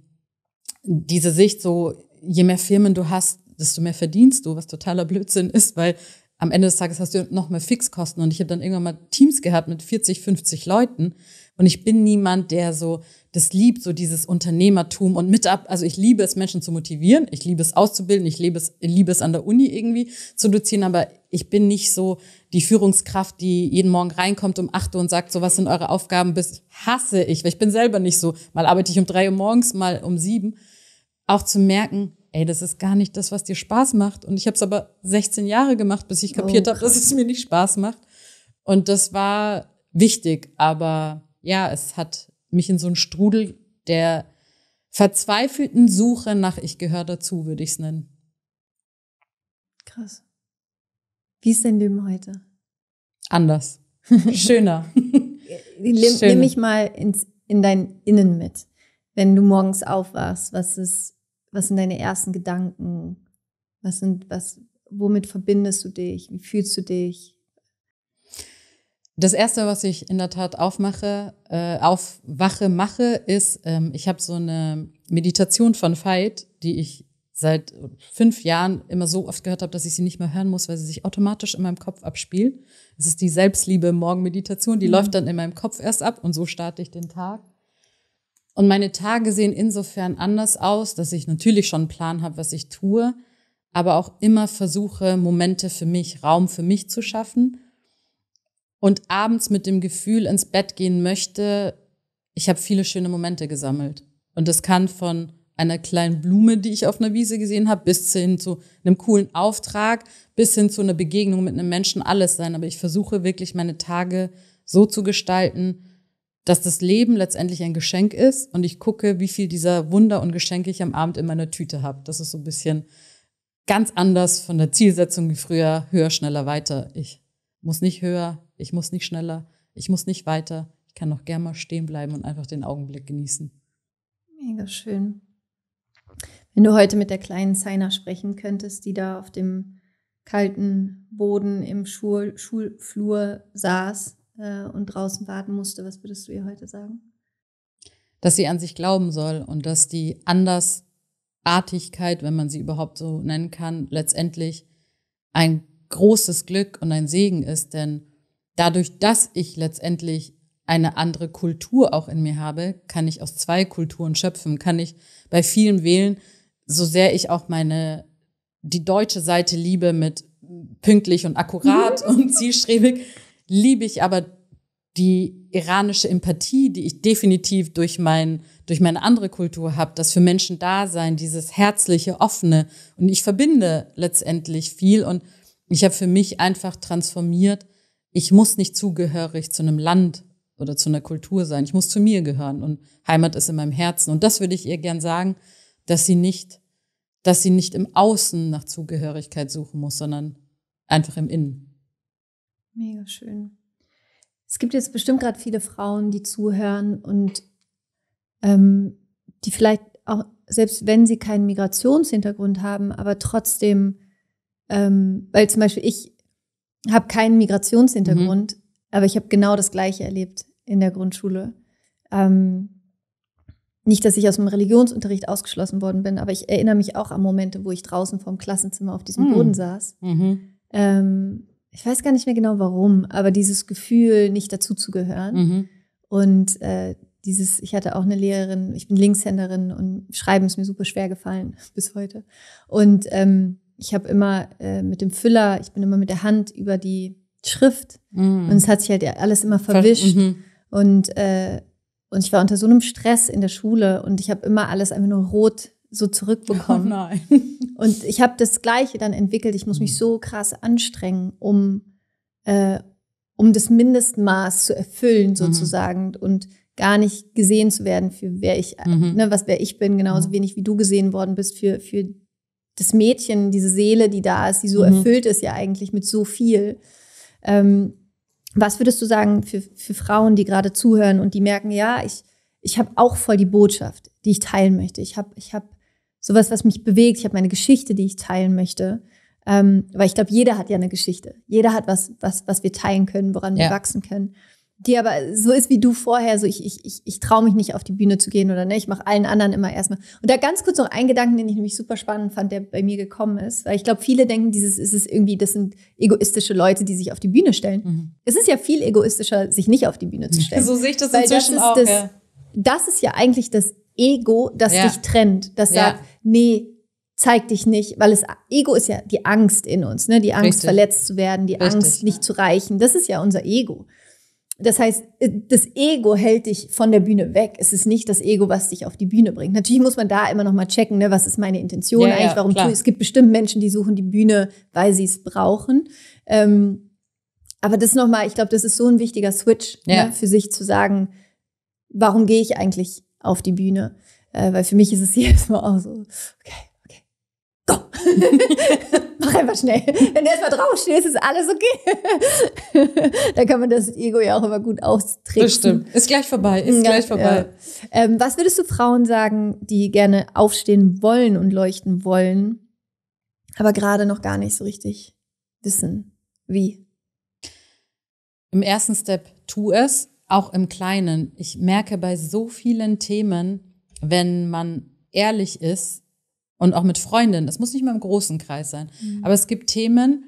B: diese Sicht so, je mehr Firmen du hast, desto mehr verdienst du, was totaler Blödsinn ist, weil am Ende des Tages hast du noch mehr Fixkosten. Und ich habe dann irgendwann mal Teams gehabt mit 40, 50 Leuten. Und ich bin niemand, der so das liebt, so dieses Unternehmertum und mit ab. Also ich liebe es, Menschen zu motivieren. Ich liebe es, auszubilden. Ich liebe es, liebe es an der Uni irgendwie zu dozieren. Aber ich bin nicht so die Führungskraft, die jeden Morgen reinkommt um acht Uhr und sagt, so was sind eure Aufgaben bis hasse ich, weil ich bin selber nicht so. Mal arbeite ich um drei Uhr morgens, mal um sieben. Auch zu merken, ey, das ist gar nicht das, was dir Spaß macht. Und ich habe es aber 16 Jahre gemacht, bis ich kapiert oh, habe, dass es mir nicht Spaß macht. Und das war wichtig, aber ja, es hat mich in so einen Strudel der verzweifelten Suche nach Ich gehöre dazu, würde ich es nennen.
A: Krass. Wie ist dein Leben heute?
B: Anders. Schöner. Äh, nimm mich
A: mal ins, in dein Innen mit. Wenn du morgens aufwachst, was ist was sind deine ersten Gedanken? Was sind, was, womit verbindest du dich? Wie fühlst du dich?
B: Das erste, was ich in der Tat aufmache, äh, aufwache mache, ist, ähm, ich habe so eine Meditation von Veit, die ich seit fünf Jahren immer so oft gehört habe, dass ich sie nicht mehr hören muss, weil sie sich automatisch in meinem Kopf abspielt. Es ist die Selbstliebe morgen meditation die mhm. läuft dann in meinem Kopf erst ab und so starte ich den Tag. Und meine Tage sehen insofern anders aus, dass ich natürlich schon einen Plan habe, was ich tue, aber auch immer versuche, Momente für mich, Raum für mich zu schaffen. Und abends mit dem Gefühl ins Bett gehen möchte, ich habe viele schöne Momente gesammelt. Und das kann von einer kleinen Blume, die ich auf einer Wiese gesehen habe, bis hin zu einem coolen Auftrag, bis hin zu einer Begegnung mit einem Menschen, alles sein. Aber ich versuche wirklich meine Tage so zu gestalten, dass das Leben letztendlich ein Geschenk ist und ich gucke, wie viel dieser Wunder und Geschenke ich am Abend in meiner Tüte habe. Das ist so ein bisschen ganz anders von der Zielsetzung wie früher, höher, schneller, weiter. Ich muss nicht höher, ich muss nicht schneller, ich muss nicht weiter. Ich kann noch gern mal stehen bleiben und einfach den Augenblick genießen.
A: Mega schön. Wenn du heute mit der kleinen Saina sprechen könntest, die da auf dem kalten Boden im Schul Schulflur saß äh, und draußen warten musste, was würdest du ihr heute sagen?
B: Dass sie an sich glauben soll und dass die Andersartigkeit, wenn man sie überhaupt so nennen kann, letztendlich ein großes Glück und ein Segen ist. Denn dadurch, dass ich letztendlich eine andere Kultur auch in mir habe, kann ich aus zwei Kulturen schöpfen, kann ich bei vielen wählen, so sehr ich auch meine, die deutsche Seite liebe mit pünktlich und akkurat und zielstrebig, liebe ich aber die iranische Empathie, die ich definitiv durch mein durch meine andere Kultur habe, dass für Menschen da sein, dieses herzliche, offene und ich verbinde letztendlich viel und ich habe für mich einfach transformiert, ich muss nicht zugehörig zu einem Land oder zu einer Kultur sein, ich muss zu mir gehören und Heimat ist in meinem Herzen und das würde ich ihr gern sagen, dass sie nicht dass sie nicht im Außen nach Zugehörigkeit suchen muss, sondern einfach im Innen.
A: Mega schön. Es gibt jetzt bestimmt gerade viele Frauen, die zuhören und ähm, die vielleicht auch, selbst wenn sie keinen Migrationshintergrund haben, aber trotzdem, ähm, weil zum Beispiel ich habe keinen Migrationshintergrund, mhm. aber ich habe genau das Gleiche erlebt in der Grundschule. Ähm, nicht, dass ich aus dem Religionsunterricht ausgeschlossen worden bin, aber ich erinnere mich auch an Momente, wo ich draußen vorm Klassenzimmer auf diesem mhm. Boden saß. Mhm. Ähm, ich weiß gar nicht mehr genau warum, aber dieses Gefühl, nicht dazuzugehören. Mhm. Und äh, dieses, ich hatte auch eine Lehrerin, ich bin Linkshänderin und Schreiben ist mir super schwer gefallen bis heute. Und ähm, ich habe immer äh, mit dem Füller, ich bin immer mit der Hand über die Schrift mhm. und es hat sich halt alles immer verwischt. Mhm. Und, äh, und ich war unter so einem Stress in der Schule und ich habe immer alles einfach nur rot so zurückbekommen. Oh nein. Und ich habe das Gleiche dann entwickelt. Ich muss mich mhm. so krass anstrengen, um, äh, um das Mindestmaß zu erfüllen, mhm. sozusagen, mhm. und gar nicht gesehen zu werden für wer ich, äh, mhm. ne, was wer ich bin, genauso mhm. wenig wie du gesehen worden bist für, für das Mädchen, diese Seele, die da ist, die so mhm. erfüllt ist ja eigentlich mit so viel. Ähm, was würdest du sagen für, für Frauen, die gerade zuhören und die merken, ja, ich, ich habe auch voll die Botschaft, die ich teilen möchte. Ich habe ich hab sowas, was mich bewegt. Ich habe meine Geschichte, die ich teilen möchte. Ähm, weil ich glaube, jeder hat ja eine Geschichte. Jeder hat was, was, was wir teilen können, woran ja. wir wachsen können. Die aber so ist wie du vorher, so ich, ich, ich, ich traue mich nicht auf die Bühne zu gehen oder ne, ich mache allen anderen immer erstmal. Und da ganz kurz noch einen Gedanken, den ich nämlich super spannend fand, der bei mir gekommen ist. Weil ich glaube, viele denken, dieses ist es irgendwie, das sind egoistische Leute, die sich auf die Bühne stellen. Mhm. Es ist ja viel egoistischer, sich nicht auf die Bühne zu stellen. So sehe ich das inzwischen das auch. Das, ja. das ist ja eigentlich das Ego, das ja. dich trennt, das sagt, nee, zeig dich nicht, weil es Ego ist ja die Angst in uns, ne? Die Angst Richtig. verletzt zu werden, die Richtig, Angst nicht ja. zu reichen, das ist ja unser Ego. Das heißt, äh, das Ego hält dich von der Bühne weg. Es ist nicht das Ego, was dich auf die Bühne bringt. Natürlich muss man da immer noch mal checken, ne? was ist meine Intention ja, eigentlich, warum ja, tue ich? Es gibt bestimmt Menschen, die suchen die Bühne, weil sie es brauchen. Ähm, aber das nochmal, ich glaube, das ist so ein wichtiger Switch ne? für sich zu sagen, warum gehe ich eigentlich auf die Bühne. Äh, weil für mich ist es jedes Mal auch so, okay, okay, go. Mach einfach schnell. Wenn du erstmal draufstehst, ist alles okay. da kann man das Ego ja auch immer gut austreten. Bestimmt. Ist gleich vorbei. Ist gleich vorbei. Ja. Ähm, was würdest du Frauen sagen, die gerne aufstehen wollen und leuchten wollen, aber gerade noch gar nicht so richtig wissen,
B: wie? Im ersten Step, tu es auch im Kleinen. Ich merke bei so vielen Themen, wenn man ehrlich ist und auch mit Freundinnen, das muss nicht mal im großen Kreis sein, mhm. aber es gibt Themen,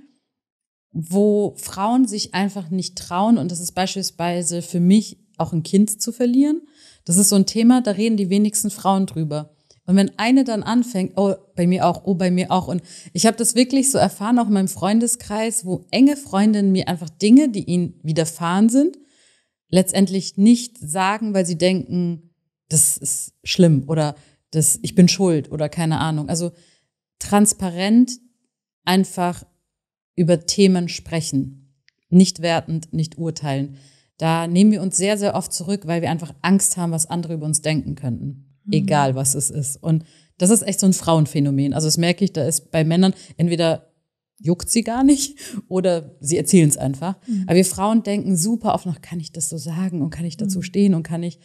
B: wo Frauen sich einfach nicht trauen und das ist beispielsweise für mich auch ein Kind zu verlieren. Das ist so ein Thema, da reden die wenigsten Frauen drüber. Und wenn eine dann anfängt, oh, bei mir auch, oh, bei mir auch. Und ich habe das wirklich so erfahren, auch in meinem Freundeskreis, wo enge Freundinnen mir einfach Dinge, die ihnen widerfahren sind, letztendlich nicht sagen, weil sie denken, das ist schlimm oder das, ich bin schuld oder keine Ahnung. Also transparent einfach über Themen sprechen, nicht wertend, nicht urteilen. Da nehmen wir uns sehr, sehr oft zurück, weil wir einfach Angst haben, was andere über uns denken könnten, mhm. egal was es ist. Und das ist echt so ein Frauenphänomen. Also das merke ich, da ist bei Männern entweder juckt sie gar nicht oder sie erzählen es einfach. Mhm. Aber wir Frauen denken super oft noch, kann ich das so sagen und kann ich dazu mhm. stehen und kann ich.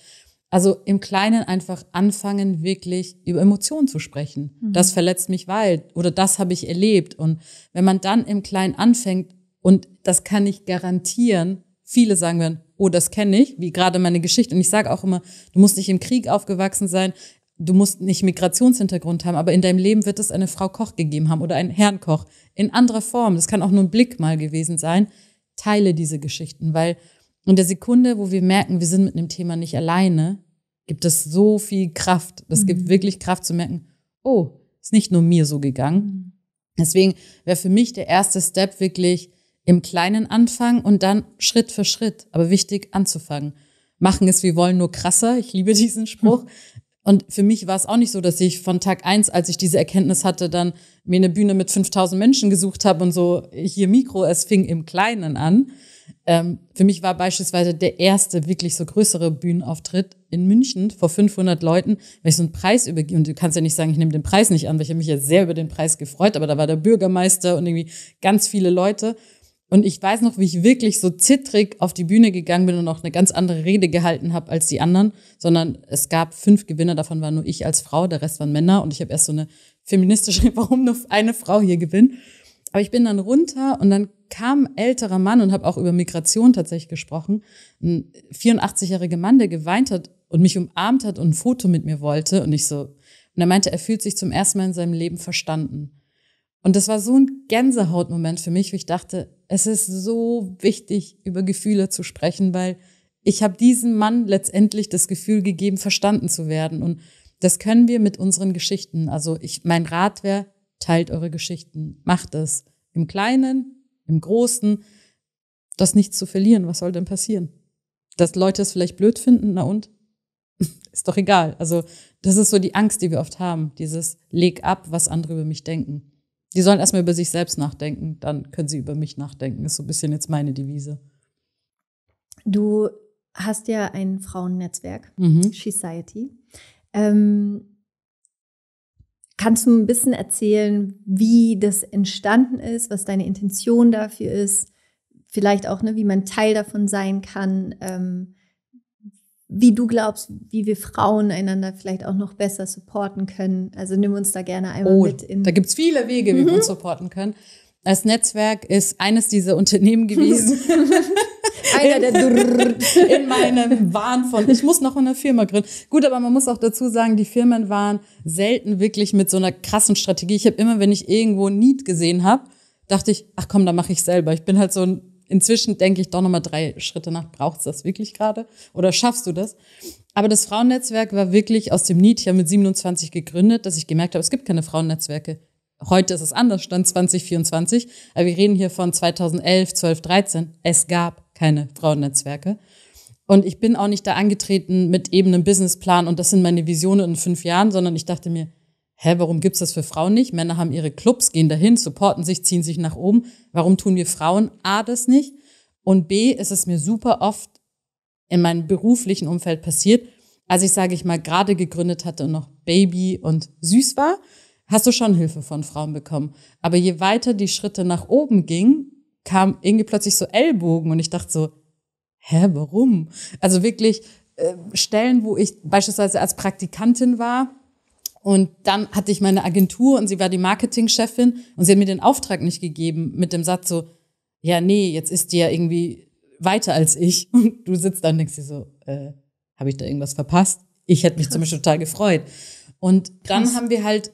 B: Also im Kleinen einfach anfangen, wirklich über Emotionen zu sprechen. Mhm. Das verletzt mich, weil oder das habe ich erlebt. Und wenn man dann im Kleinen anfängt, und das kann ich garantieren, viele sagen werden, oh, das kenne ich, wie gerade meine Geschichte. Und ich sage auch immer, du musst nicht im Krieg aufgewachsen sein, du musst nicht Migrationshintergrund haben, aber in deinem Leben wird es eine Frau Koch gegeben haben oder einen Herrn Koch in anderer Form. Das kann auch nur ein Blick mal gewesen sein. Teile diese Geschichten, weil in der Sekunde, wo wir merken, wir sind mit einem Thema nicht alleine, gibt es so viel Kraft. Das mhm. gibt wirklich Kraft zu merken, oh, ist nicht nur mir so gegangen. Mhm. Deswegen wäre für mich der erste Step wirklich im Kleinen anfangen und dann Schritt für Schritt, aber wichtig anzufangen machen es, wir wollen nur krasser. Ich liebe diesen Spruch. Und für mich war es auch nicht so, dass ich von Tag eins, als ich diese Erkenntnis hatte, dann mir eine Bühne mit 5000 Menschen gesucht habe und so hier Mikro, es fing im Kleinen an. Ähm, für mich war beispielsweise der erste wirklich so größere Bühnenauftritt in München vor 500 Leuten, weil ich so einen Preis übergebe, und du kannst ja nicht sagen, ich nehme den Preis nicht an, weil ich habe mich ja sehr über den Preis gefreut, aber da war der Bürgermeister und irgendwie ganz viele Leute. Und ich weiß noch, wie ich wirklich so zittrig auf die Bühne gegangen bin und auch eine ganz andere Rede gehalten habe als die anderen, sondern es gab fünf Gewinner, davon war nur ich als Frau, der Rest waren Männer und ich habe erst so eine feministische, warum nur eine Frau hier gewinnt. Aber ich bin dann runter und dann kam ein älterer Mann und habe auch über Migration tatsächlich gesprochen, ein 84-jähriger Mann, der geweint hat und mich umarmt hat und ein Foto mit mir wollte und ich so, und er meinte, er fühlt sich zum ersten Mal in seinem Leben verstanden. Und das war so ein Gänsehautmoment für mich, wo ich dachte, es ist so wichtig, über Gefühle zu sprechen, weil ich habe diesem Mann letztendlich das Gefühl gegeben, verstanden zu werden. Und das können wir mit unseren Geschichten. Also ich, mein Rat wäre, teilt eure Geschichten, macht es. Im Kleinen, im Großen, das nicht zu verlieren. Was soll denn passieren? Dass Leute es vielleicht blöd finden, na und? ist doch egal. Also das ist so die Angst, die wir oft haben. Dieses leg ab, was andere über mich denken. Die sollen erstmal über sich selbst nachdenken, dann können sie über mich nachdenken. Ist so ein bisschen jetzt meine Devise.
A: Du hast ja ein Frauennetzwerk, mhm. Society. Ähm, kannst du ein bisschen erzählen, wie das entstanden ist, was deine Intention dafür ist? Vielleicht auch, ne, wie man Teil davon sein kann. Ähm, wie du glaubst, wie wir Frauen einander vielleicht auch noch besser supporten können. Also nimm uns da gerne
B: einmal oh, mit in. Da gibt es viele Wege, mhm. wie wir mhm. uns supporten können. Das Netzwerk ist eines dieser Unternehmen gewesen. Einer der in, in meinem Wahn von, ich muss noch eine Firma gründen. Gut, aber man muss auch dazu sagen, die Firmen waren selten wirklich mit so einer krassen Strategie. Ich habe immer, wenn ich irgendwo ein Need gesehen habe, dachte ich, ach komm, da mache ich selber. Ich bin halt so ein inzwischen denke ich doch nochmal drei Schritte nach, brauchst du das wirklich gerade oder schaffst du das? Aber das Frauennetzwerk war wirklich aus dem Need, ich habe mit 27 gegründet, dass ich gemerkt habe, es gibt keine Frauennetzwerke. Heute ist es anders, stand 2024, aber wir reden hier von 2011, 12, 13. Es gab keine Frauennetzwerke. Und ich bin auch nicht da angetreten mit eben einem Businessplan und das sind meine Visionen in fünf Jahren, sondern ich dachte mir, hä, warum gibt's das für Frauen nicht? Männer haben ihre Clubs, gehen dahin, supporten sich, ziehen sich nach oben. Warum tun wir Frauen A das nicht? Und B ist es mir super oft in meinem beruflichen Umfeld passiert, als ich, sage ich mal, gerade gegründet hatte und noch Baby und süß war, hast du schon Hilfe von Frauen bekommen. Aber je weiter die Schritte nach oben gingen, kam irgendwie plötzlich so Ellbogen und ich dachte so, hä, warum? Also wirklich äh, Stellen, wo ich beispielsweise als Praktikantin war, und dann hatte ich meine Agentur und sie war die Marketingchefin und sie hat mir den Auftrag nicht gegeben mit dem Satz so, ja, nee, jetzt ist die ja irgendwie weiter als ich. Und du sitzt da und denkst dir so, äh, habe ich da irgendwas verpasst? Ich hätte mich zum Beispiel total gefreut. Und dann Krass. haben wir halt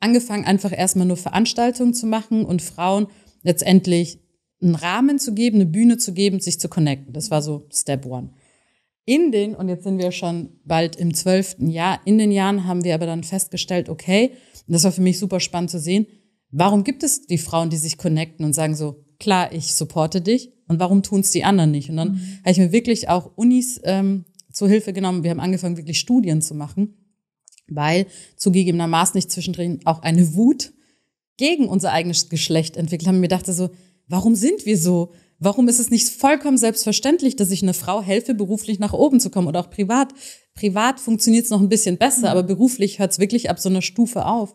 B: angefangen, einfach erstmal nur Veranstaltungen zu machen und Frauen letztendlich einen Rahmen zu geben, eine Bühne zu geben, sich zu connecten. Das war so Step One. In den, und jetzt sind wir schon bald im zwölften Jahr, in den Jahren haben wir aber dann festgestellt, okay, und das war für mich super spannend zu sehen, warum gibt es die Frauen, die sich connecten und sagen so, klar, ich supporte dich und warum tun es die anderen nicht? Und dann mhm. habe ich mir wirklich auch Unis ähm, zur Hilfe genommen. Wir haben angefangen, wirklich Studien zu machen, weil zugegebenermaßen nicht zwischendrin auch eine Wut gegen unser eigenes Geschlecht entwickelt habe. Und mir dachte so, warum sind wir so? Warum ist es nicht vollkommen selbstverständlich, dass ich einer Frau helfe, beruflich nach oben zu kommen oder auch privat? Privat funktioniert es noch ein bisschen besser, mhm. aber beruflich hört es wirklich ab so einer Stufe auf.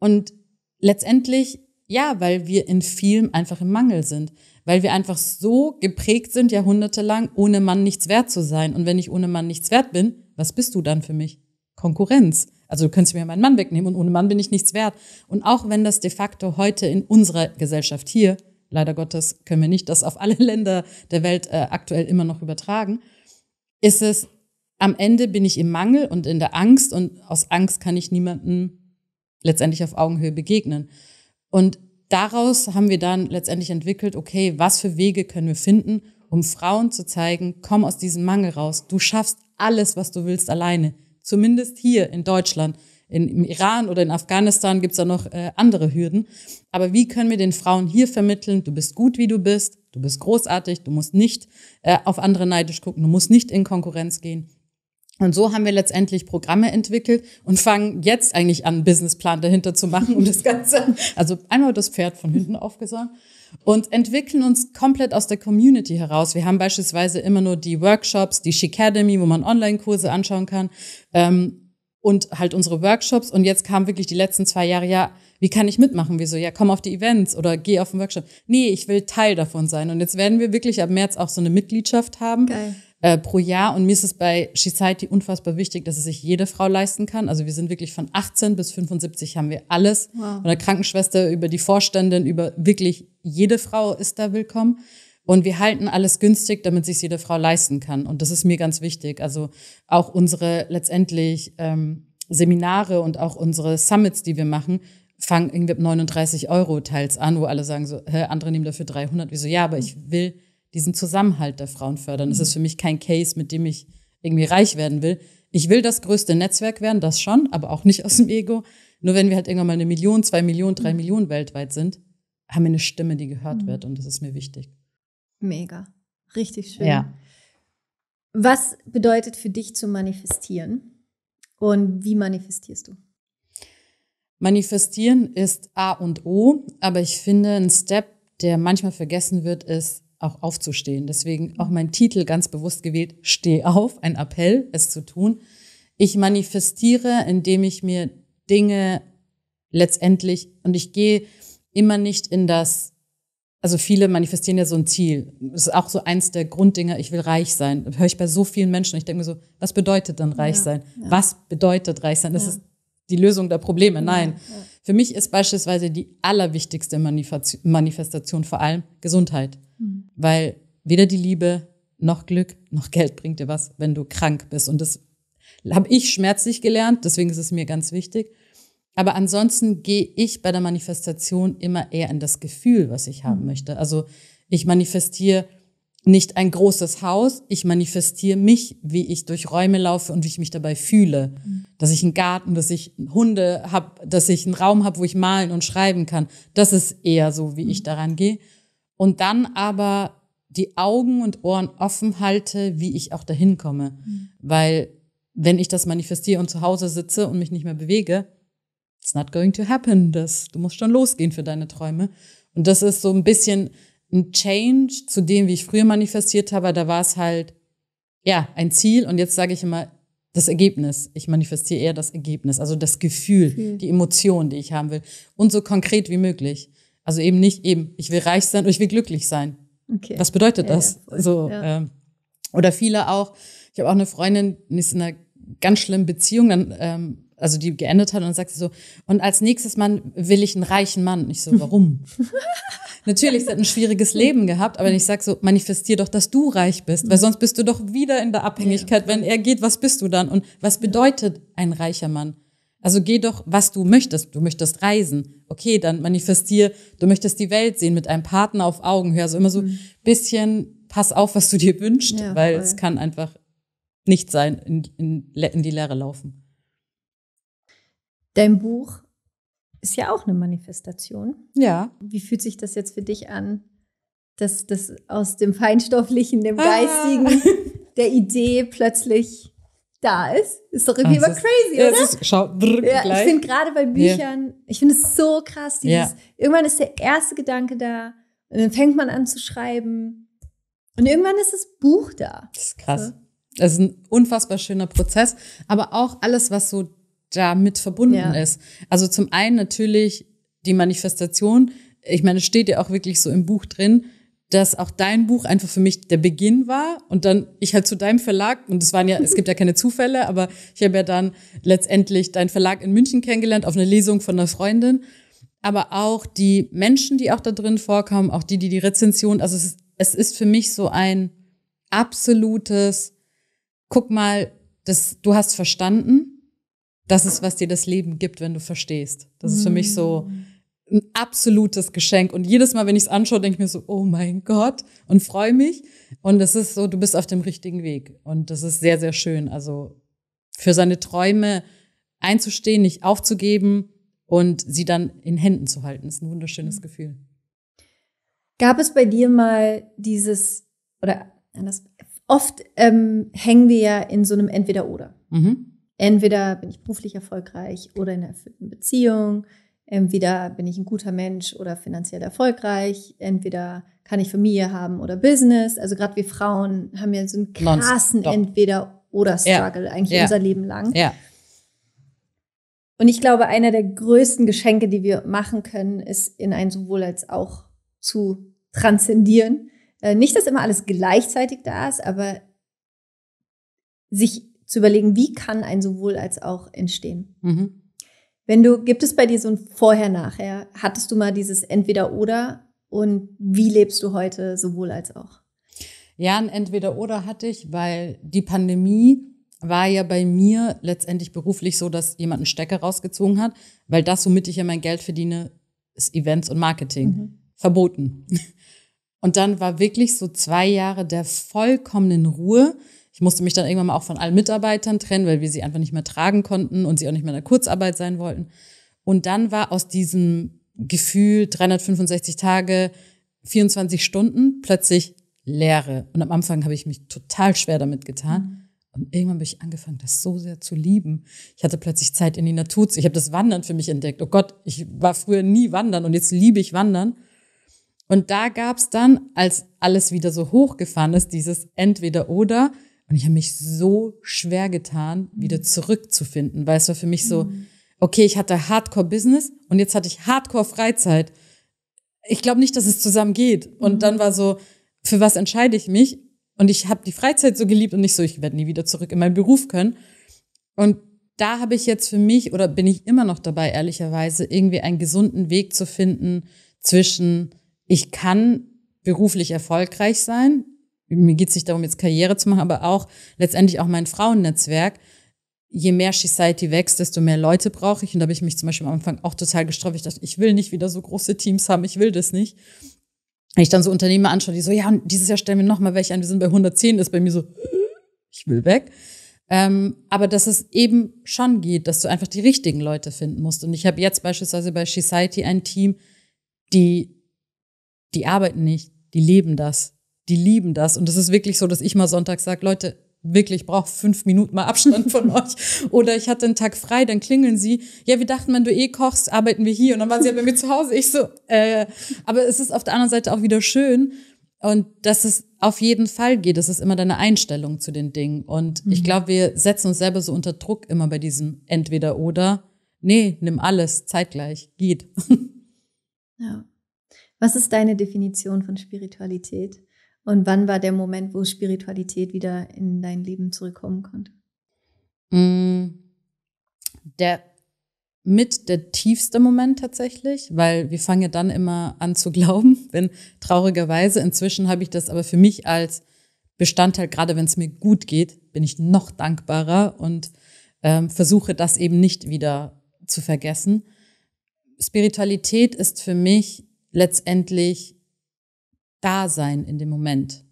B: Und letztendlich, ja, weil wir in vielem einfach im Mangel sind. Weil wir einfach so geprägt sind, jahrhundertelang, ohne Mann nichts wert zu sein. Und wenn ich ohne Mann nichts wert bin, was bist du dann für mich? Konkurrenz. Also du könntest mir meinen Mann wegnehmen und ohne Mann bin ich nichts wert. Und auch wenn das de facto heute in unserer Gesellschaft hier leider Gottes können wir nicht das auf alle Länder der Welt äh, aktuell immer noch übertragen, ist es, am Ende bin ich im Mangel und in der Angst und aus Angst kann ich niemandem letztendlich auf Augenhöhe begegnen. Und daraus haben wir dann letztendlich entwickelt, okay, was für Wege können wir finden, um Frauen zu zeigen, komm aus diesem Mangel raus, du schaffst alles, was du willst alleine, zumindest hier in Deutschland in, im Iran oder in Afghanistan gibt es da noch äh, andere Hürden. Aber wie können wir den Frauen hier vermitteln, du bist gut, wie du bist, du bist großartig, du musst nicht äh, auf andere neidisch gucken, du musst nicht in Konkurrenz gehen. Und so haben wir letztendlich Programme entwickelt und fangen jetzt eigentlich an, einen Businessplan dahinter zu machen, um das Ganze, also einmal das Pferd von hinten aufgesagt und entwickeln uns komplett aus der Community heraus. Wir haben beispielsweise immer nur die Workshops, die Shecademy, wo man Online-Kurse anschauen kann. Ähm, und halt unsere Workshops. Und jetzt kam wirklich die letzten zwei Jahre, ja, wie kann ich mitmachen? Wieso? Ja, komm auf die Events oder geh auf den Workshop. Nee, ich will Teil davon sein. Und jetzt werden wir wirklich ab März auch so eine Mitgliedschaft haben. Geil äh, pro Jahr. Und mir ist es bei Society unfassbar wichtig, dass es sich jede Frau leisten kann. Also wir sind wirklich von 18 bis 75 haben wir alles. Wow. Von der Krankenschwester über die Vorständin, über wirklich jede Frau ist da willkommen. Und wir halten alles günstig, damit sich jede Frau leisten kann. Und das ist mir ganz wichtig. Also auch unsere letztendlich ähm, Seminare und auch unsere Summits, die wir machen, fangen irgendwie ab 39 Euro teils an, wo alle sagen so, hä, andere nehmen dafür 300. Wieso? Ja, aber ich mhm. will diesen Zusammenhalt der Frauen fördern. Es ist mhm. für mich kein Case, mit dem ich irgendwie reich werden will. Ich will das größte Netzwerk werden, das schon, aber auch nicht aus dem Ego. Nur wenn wir halt irgendwann mal eine Million, zwei Millionen, drei mhm. Millionen weltweit sind, haben wir eine Stimme, die gehört wird und das ist mir wichtig.
A: Mega. Richtig schön. Ja. Was bedeutet für dich zu manifestieren? Und wie manifestierst du?
B: Manifestieren ist A und O, aber ich finde, ein Step, der manchmal vergessen wird, ist auch aufzustehen. Deswegen auch mein Titel ganz bewusst gewählt, Steh auf, ein Appell, es zu tun. Ich manifestiere, indem ich mir Dinge letztendlich, und ich gehe immer nicht in das also viele manifestieren ja so ein Ziel. Das ist auch so eins der Grunddinger, ich will reich sein. Das höre ich bei so vielen Menschen. Ich denke mir so, was bedeutet dann reich ja, sein? Ja. Was bedeutet reich sein? Das ja. ist die Lösung der Probleme. Nein. Für mich ist beispielsweise die allerwichtigste Manifest Manifestation vor allem Gesundheit. Mhm. Weil weder die Liebe noch Glück noch Geld bringt dir was, wenn du krank bist. Und das habe ich schmerzlich gelernt, deswegen ist es mir ganz wichtig. Aber ansonsten gehe ich bei der Manifestation immer eher in das Gefühl, was ich haben mhm. möchte. Also ich manifestiere nicht ein großes Haus, ich manifestiere mich, wie ich durch Räume laufe und wie ich mich dabei fühle. Mhm. Dass ich einen Garten, dass ich Hunde habe, dass ich einen Raum habe, wo ich malen und schreiben kann. Das ist eher so, wie ich mhm. daran gehe. Und dann aber die Augen und Ohren offen halte, wie ich auch dahin komme. Weil wenn ich das manifestiere und zu Hause sitze und mich nicht mehr bewege, it's not going to happen. Das, du musst schon losgehen für deine Träume. Und das ist so ein bisschen ein Change zu dem, wie ich früher manifestiert habe. Da war es halt, ja, ein Ziel. Und jetzt sage ich immer, das Ergebnis. Ich manifestiere eher das Ergebnis, also das Gefühl, mhm. die Emotion, die ich haben will. Und so konkret wie möglich. Also eben nicht eben, ich will reich sein oder ich will glücklich sein. Okay. Was bedeutet ja, das? Ja, so, ja. ähm, oder viele auch, ich habe auch eine Freundin, die ist in einer ganz schlimmen Beziehung, dann ähm, also die geendet hat und dann sagt sie so, und als nächstes Mann will ich einen reichen Mann. Und ich so, warum? Natürlich, sie hat ein schwieriges Leben gehabt, aber ich sag so, manifestier doch, dass du reich bist, weil sonst bist du doch wieder in der Abhängigkeit. Wenn er geht, was bist du dann? Und was bedeutet ein reicher Mann? Also geh doch, was du möchtest. Du möchtest reisen. Okay, dann manifestier, du möchtest die Welt sehen mit einem Partner auf Augenhöhe. Also immer so ein mhm. bisschen, pass auf, was du dir wünschst, ja, weil es kann einfach nicht sein, in, in, in die Leere laufen.
A: Dein Buch ist ja auch eine Manifestation. Ja. Wie fühlt sich das jetzt für dich an, dass das aus dem Feinstofflichen, dem ah. Geistigen, ah. der Idee plötzlich da ist? Ist doch irgendwie ah, immer crazy, ja, oder? Ist, schau, drrr, ja, ich finde gerade bei Büchern, ja. ich finde es so krass, dieses, ja. irgendwann ist der erste Gedanke da und dann fängt man an zu schreiben und irgendwann ist das Buch da. Das
B: ist krass. So. Das ist ein unfassbar schöner Prozess, aber auch alles, was so damit verbunden ja. ist. Also zum einen natürlich die Manifestation. Ich meine, es steht ja auch wirklich so im Buch drin, dass auch dein Buch einfach für mich der Beginn war und dann ich halt zu deinem Verlag und es waren ja es gibt ja keine Zufälle, aber ich habe ja dann letztendlich deinen Verlag in München kennengelernt auf einer Lesung von einer Freundin, aber auch die Menschen, die auch da drin vorkommen, auch die, die die Rezension, also es ist, es ist für mich so ein absolutes guck mal, das du hast verstanden das ist, was dir das Leben gibt, wenn du verstehst. Das ist für mich so mm. ein absolutes Geschenk. Und jedes Mal, wenn ich es anschaue, denke ich mir so, oh mein Gott, und freue mich. Und es ist so, du bist auf dem richtigen Weg. Und das ist sehr, sehr schön. Also für seine Träume einzustehen, nicht aufzugeben und sie dann in Händen zu halten, ist ein wunderschönes mm. Gefühl.
A: Gab es bei dir mal dieses, oder anders, oft ähm, hängen wir ja in so einem Entweder-Oder. Mhm entweder bin ich beruflich erfolgreich oder in einer erfüllten Beziehung, entweder bin ich ein guter Mensch oder finanziell erfolgreich, entweder kann ich Familie haben oder Business. Also gerade wir Frauen haben ja so einen krassen entweder oder Struggle ja. eigentlich ja. unser Leben lang. Ja. Und ich glaube, einer der größten Geschenke, die wir machen können, ist in ein sowohl als auch zu transzendieren. Äh, nicht, dass immer alles gleichzeitig da ist, aber sich zu überlegen, wie kann ein sowohl als auch entstehen. Mhm. Wenn du, gibt es bei dir so ein Vorher-Nachher? Hattest du mal dieses Entweder-Oder und wie lebst du heute sowohl als auch?
B: Ja, ein Entweder-Oder hatte ich, weil die Pandemie war ja bei mir letztendlich beruflich so, dass jemand einen Stecker rausgezogen hat, weil das, womit ich ja mein Geld verdiene, ist Events und Marketing. Mhm. Verboten. Und dann war wirklich so zwei Jahre der vollkommenen Ruhe, ich musste mich dann irgendwann mal auch von allen Mitarbeitern trennen, weil wir sie einfach nicht mehr tragen konnten und sie auch nicht mehr in der Kurzarbeit sein wollten. Und dann war aus diesem Gefühl 365 Tage, 24 Stunden plötzlich Leere. Und am Anfang habe ich mich total schwer damit getan. Mhm. Und irgendwann habe ich angefangen, das so sehr zu lieben. Ich hatte plötzlich Zeit in die Natur. Ich habe das Wandern für mich entdeckt. Oh Gott, ich war früher nie wandern und jetzt liebe ich Wandern. Und da gab es dann, als alles wieder so hochgefahren ist, dieses Entweder-Oder, und ich habe mich so schwer getan, wieder mhm. zurückzufinden, weil es war für mich so, mhm. okay, ich hatte Hardcore-Business und jetzt hatte ich Hardcore-Freizeit. Ich glaube nicht, dass es zusammen geht. Und mhm. dann war so, für was entscheide ich mich? Und ich habe die Freizeit so geliebt und nicht so, ich werde nie wieder zurück in meinen Beruf können. Und da habe ich jetzt für mich oder bin ich immer noch dabei, ehrlicherweise, irgendwie einen gesunden Weg zu finden zwischen, ich kann beruflich erfolgreich sein, mir geht es nicht darum, jetzt Karriere zu machen, aber auch letztendlich auch mein Frauennetzwerk. Je mehr Society wächst, desto mehr Leute brauche ich. Und da habe ich mich zum Beispiel am Anfang auch total gesträubt. Ich dachte, ich will nicht wieder so große Teams haben, ich will das nicht. Wenn ich dann so Unternehmer anschaue, die so, ja, und dieses Jahr stellen wir nochmal welche an, wir sind bei 110, ist bei mir so, ich will weg. Ähm, aber dass es eben schon geht, dass du einfach die richtigen Leute finden musst. Und ich habe jetzt beispielsweise bei Society ein Team, die, die arbeiten nicht, die leben das die lieben das. Und es ist wirklich so, dass ich mal sonntags sage, Leute, wirklich, ich brauche fünf Minuten mal Abstand von euch. Oder ich hatte einen Tag frei, dann klingeln sie. Ja, wir dachten, wenn du eh kochst, arbeiten wir hier. Und dann waren sie halt bei mir zu Hause. Ich so, äh. Aber es ist auf der anderen Seite auch wieder schön. Und dass es auf jeden Fall geht, das ist immer deine Einstellung zu den Dingen. Und mhm. ich glaube, wir setzen uns selber so unter Druck immer bei diesem entweder oder. Nee, nimm alles zeitgleich, geht.
A: Ja. Was ist deine Definition von Spiritualität? Und wann war der Moment, wo Spiritualität wieder in dein Leben zurückkommen konnte?
B: Mm, der mit der tiefste Moment tatsächlich, weil wir fangen ja dann immer an zu glauben, wenn traurigerweise inzwischen habe ich das aber für mich als Bestandteil, gerade wenn es mir gut geht, bin ich noch dankbarer und ähm, versuche das eben nicht wieder zu vergessen. Spiritualität ist für mich letztendlich Dasein in dem Moment.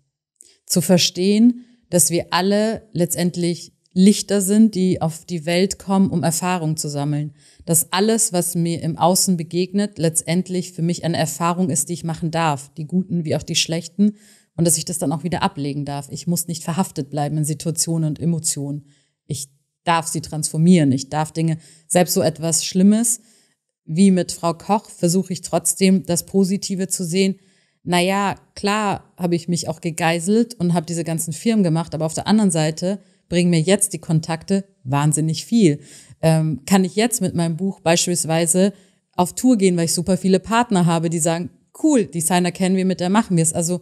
B: Zu verstehen, dass wir alle letztendlich Lichter sind, die auf die Welt kommen, um Erfahrung zu sammeln. Dass alles, was mir im Außen begegnet, letztendlich für mich eine Erfahrung ist, die ich machen darf, die guten wie auch die schlechten, und dass ich das dann auch wieder ablegen darf. Ich muss nicht verhaftet bleiben in Situationen und Emotionen. Ich darf sie transformieren. Ich darf Dinge, selbst so etwas Schlimmes wie mit Frau Koch, versuche ich trotzdem das Positive zu sehen naja, klar habe ich mich auch gegeißelt und habe diese ganzen Firmen gemacht, aber auf der anderen Seite bringen mir jetzt die Kontakte wahnsinnig viel. Ähm, kann ich jetzt mit meinem Buch beispielsweise auf Tour gehen, weil ich super viele Partner habe, die sagen, cool, Designer kennen wir, mit der machen wir es. Also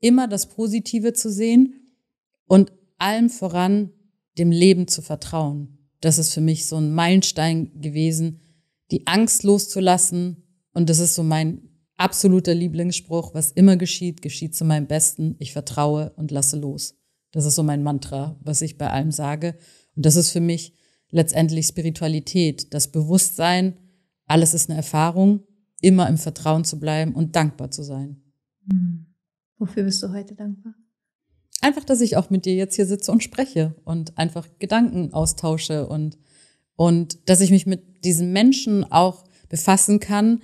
B: immer das Positive zu sehen und allem voran dem Leben zu vertrauen. Das ist für mich so ein Meilenstein gewesen, die Angst loszulassen. Und das ist so mein absoluter Lieblingsspruch, was immer geschieht, geschieht zu meinem Besten. Ich vertraue und lasse los. Das ist so mein Mantra, was ich bei allem sage. Und das ist für mich letztendlich Spiritualität, das Bewusstsein, alles ist eine Erfahrung, immer im Vertrauen zu bleiben und dankbar zu sein. Mhm. Wofür bist du heute dankbar? Einfach, dass ich auch mit dir jetzt hier sitze und spreche und einfach Gedanken austausche und, und dass ich mich mit diesen Menschen auch befassen kann,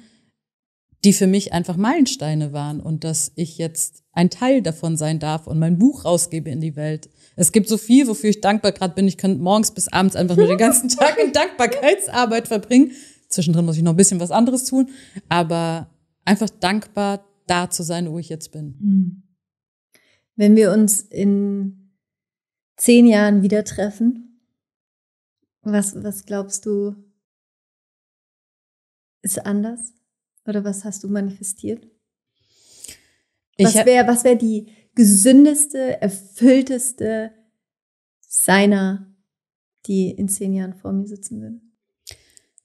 B: die für mich einfach Meilensteine waren und dass ich jetzt ein Teil davon sein darf und mein Buch rausgebe in die Welt. Es gibt so viel, wofür ich dankbar gerade bin. Ich könnte morgens bis abends einfach nur den ganzen Tag in Dankbarkeitsarbeit verbringen. Zwischendrin muss ich noch ein bisschen was anderes tun, aber einfach dankbar da zu sein, wo ich jetzt bin.
A: Mhm. Wenn wir uns in zehn Jahren wieder treffen, was, was glaubst du, ist anders? Oder was hast du manifestiert? Was wäre wär die gesündeste, erfüllteste seiner, die in zehn Jahren vor mir sitzen würde?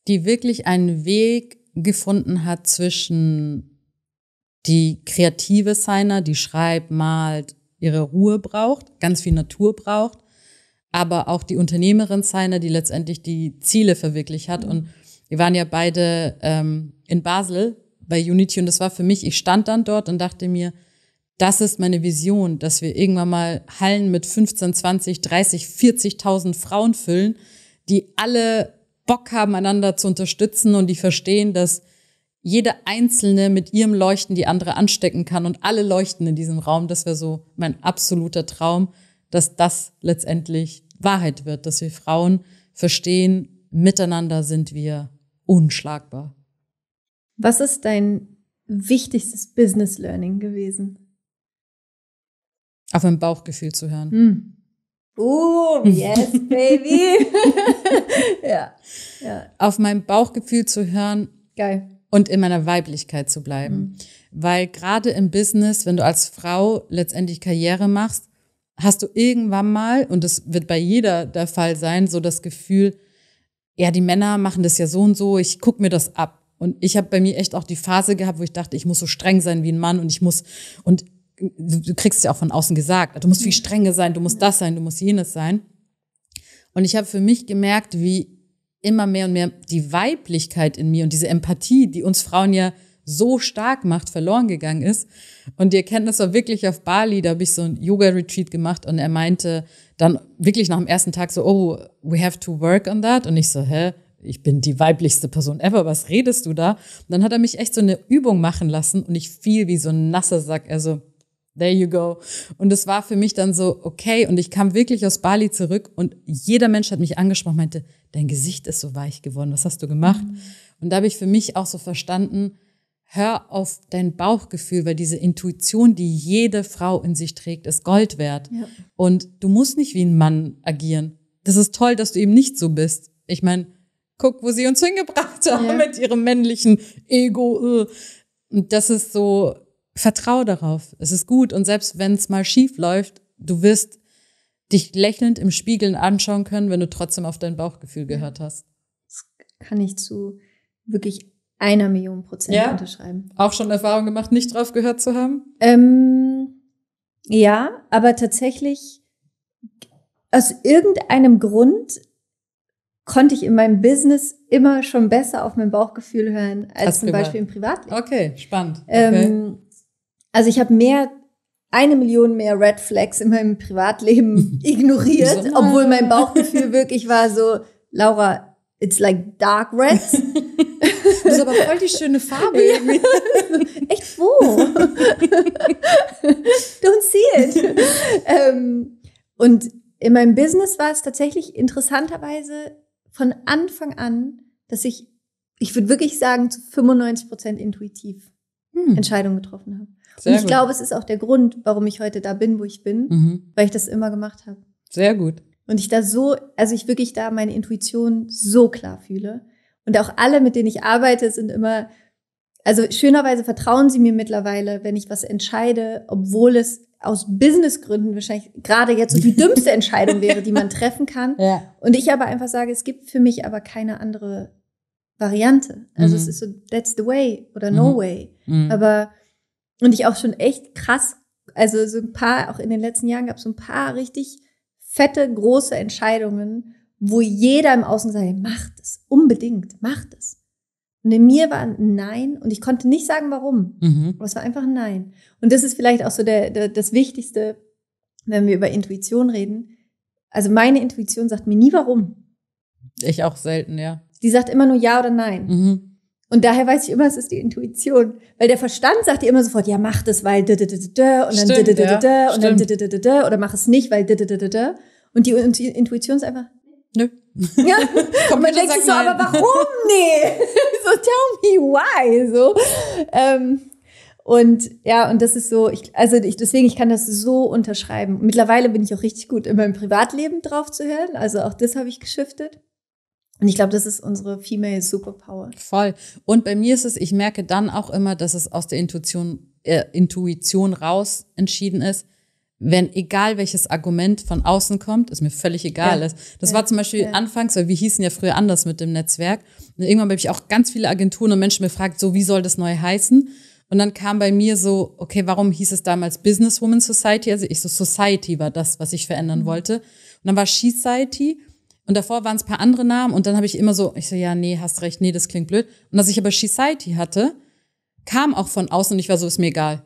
B: Die wirklich einen Weg gefunden hat zwischen die kreative Seiner, die schreibt, malt, ihre Ruhe braucht, ganz viel Natur braucht, aber auch die Unternehmerin Seiner, die letztendlich die Ziele verwirklicht hat. Mhm. Und wir waren ja beide ähm, in Basel bei Unity und das war für mich, ich stand dann dort und dachte mir, das ist meine Vision, dass wir irgendwann mal Hallen mit 15, 20, 30, 40.000 Frauen füllen, die alle Bock haben, einander zu unterstützen und die verstehen, dass jede Einzelne mit ihrem Leuchten die andere anstecken kann und alle leuchten in diesem Raum. Das wäre so mein absoluter Traum, dass das letztendlich Wahrheit wird, dass wir Frauen verstehen, miteinander sind wir unschlagbar.
A: Was ist dein wichtigstes Business Learning gewesen?
B: Auf mein Bauchgefühl zu hören. Hm. Boom, hm. yes, baby. ja, ja. Auf mein Bauchgefühl zu hören. Geil. Und in meiner Weiblichkeit zu bleiben. Mhm. Weil gerade im Business, wenn du als Frau letztendlich Karriere machst, hast du irgendwann mal, und das wird bei jeder der Fall sein, so das Gefühl, ja, die Männer machen das ja so und so, ich gucke mir das ab und ich habe bei mir echt auch die Phase gehabt, wo ich dachte, ich muss so streng sein wie ein Mann und ich muss und du kriegst es ja auch von außen gesagt, du musst viel mhm. strenger sein, du musst das sein, du musst jenes sein. Und ich habe für mich gemerkt, wie immer mehr und mehr die Weiblichkeit in mir und diese Empathie, die uns Frauen ja so stark macht, verloren gegangen ist. Und die Erkenntnis war wirklich auf Bali, da habe ich so ein Yoga-Retreat gemacht und er meinte dann wirklich nach dem ersten Tag so, oh, we have to work on that. Und ich so, hä? ich bin die weiblichste Person ever, was redest du da? Und dann hat er mich echt so eine Übung machen lassen und ich fiel wie so ein nasser Sack. Also, there you go. Und es war für mich dann so, okay. Und ich kam wirklich aus Bali zurück und jeder Mensch hat mich angesprochen, meinte, dein Gesicht ist so weich geworden, was hast du gemacht? Mhm. Und da habe ich für mich auch so verstanden, hör auf dein Bauchgefühl, weil diese Intuition, die jede Frau in sich trägt, ist Gold wert. Ja. Und du musst nicht wie ein Mann agieren. Das ist toll, dass du eben nicht so bist. Ich meine, guck, wo sie uns hingebracht haben ja. mit ihrem männlichen Ego. Äh. Und das ist so, vertrau darauf. Es ist gut. Und selbst wenn es mal schief läuft, du wirst dich lächelnd im Spiegeln anschauen können, wenn du trotzdem auf dein Bauchgefühl gehört hast. Das kann ich zu wirklich einer Million
A: Prozent ja? unterschreiben.
B: Auch schon Erfahrung gemacht, nicht drauf gehört zu haben?
A: Ähm, ja, aber tatsächlich aus irgendeinem Grund konnte ich in meinem Business immer schon besser auf mein Bauchgefühl hören als, als zum privat. Beispiel im
B: Privatleben. Okay, spannend. Okay. Ähm,
A: also ich habe mehr, eine Million mehr Red Flags in meinem Privatleben ignoriert, so. obwohl mein Bauchgefühl wirklich war so, Laura, it's like dark red. das ist aber voll die schöne Farbe. Ja. Echt wo? Don't see it. Ähm, und in meinem Business war es tatsächlich interessanterweise von Anfang an, dass ich, ich würde wirklich sagen, zu 95 Prozent intuitiv hm. Entscheidungen getroffen habe. Sehr und ich gut. glaube, es ist auch der Grund, warum ich heute da bin, wo ich bin, mhm. weil ich das immer gemacht habe. Sehr gut. Und ich da so, also ich wirklich da meine Intuition so klar fühle. Und auch alle, mit denen ich arbeite, sind immer, also schönerweise vertrauen sie mir mittlerweile, wenn ich was entscheide, obwohl es aus Businessgründen wahrscheinlich gerade jetzt so die dümmste Entscheidung wäre, die man treffen kann. Ja. Und ich aber einfach sage, es gibt für mich aber keine andere Variante. Also mhm. es ist so, that's the way oder no mhm. way. Mhm. Aber, und ich auch schon echt krass, also so ein paar, auch in den letzten Jahren gab es so ein paar richtig fette, große Entscheidungen, wo jeder im Außen sagt, macht es, unbedingt, macht es. Und in mir war ein Nein und ich konnte nicht sagen, warum. Mhm. Aber es war einfach ein Nein. Und das ist vielleicht auch so der, der, das Wichtigste, wenn wir über Intuition reden. Also meine Intuition sagt mir nie, warum.
B: Ich auch selten, ja.
A: Die sagt immer nur Ja oder Nein. Mhm. Und daher weiß ich immer, es ist die Intuition. Weil der Verstand sagt dir immer sofort, ja, mach das, weil und dann und dann oder mach es nicht, weil und die Intuition ist einfach, Nö. Ja, und man denkt so, aber warum? Nee. so, tell me why. So. Ähm, und ja, und das ist so, ich, also ich, deswegen, ich kann das so unterschreiben. Mittlerweile bin ich auch richtig gut in meinem Privatleben drauf zu hören. Also auch
B: das habe ich geschiftet. Und ich glaube, das ist unsere Female Superpower. Voll. Und bei mir ist es, ich merke dann auch immer, dass es aus der Intuition, äh, Intuition raus entschieden ist wenn egal welches Argument von außen kommt, ist mir völlig egal. Ja. Das, ja. war zum Beispiel ja. anfangs, weil wir hießen ja früher anders mit dem Netzwerk. Und irgendwann habe ich auch ganz viele Agenturen und Menschen befragt, so wie soll das neu heißen? Und dann kam bei mir so, okay, warum hieß es damals Businesswoman Society? Also ich so, Society war das, was ich verändern mhm. wollte. Und dann war She Society. Und davor waren es paar andere Namen. Und dann habe ich immer so, ich so, ja, nee, hast recht, nee, das klingt blöd. Und dass ich aber She Society hatte, kam auch von außen und ich war so, ist mir egal.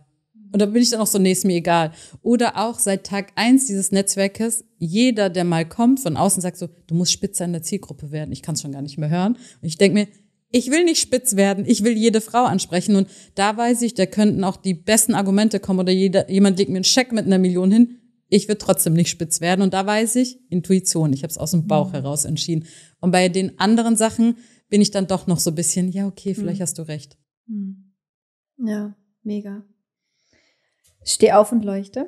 B: Und da bin ich dann auch so, nee, ist mir egal. Oder auch seit Tag eins dieses Netzwerkes, jeder, der mal kommt von außen, sagt so, du musst spitzer in der Zielgruppe werden. Ich kann es schon gar nicht mehr hören. Und ich denke mir, ich will nicht spitz werden, ich will jede Frau ansprechen. Und da weiß ich, da könnten auch die besten Argumente kommen oder jeder, jemand legt mir einen Scheck mit einer Million hin. Ich will trotzdem nicht spitz werden. Und da weiß ich, Intuition, ich habe es aus dem Bauch mhm. heraus entschieden. Und bei den anderen Sachen bin ich dann doch noch so ein bisschen, ja, okay, vielleicht mhm. hast du recht.
A: Mhm. Ja, mega. Steh auf und leuchte.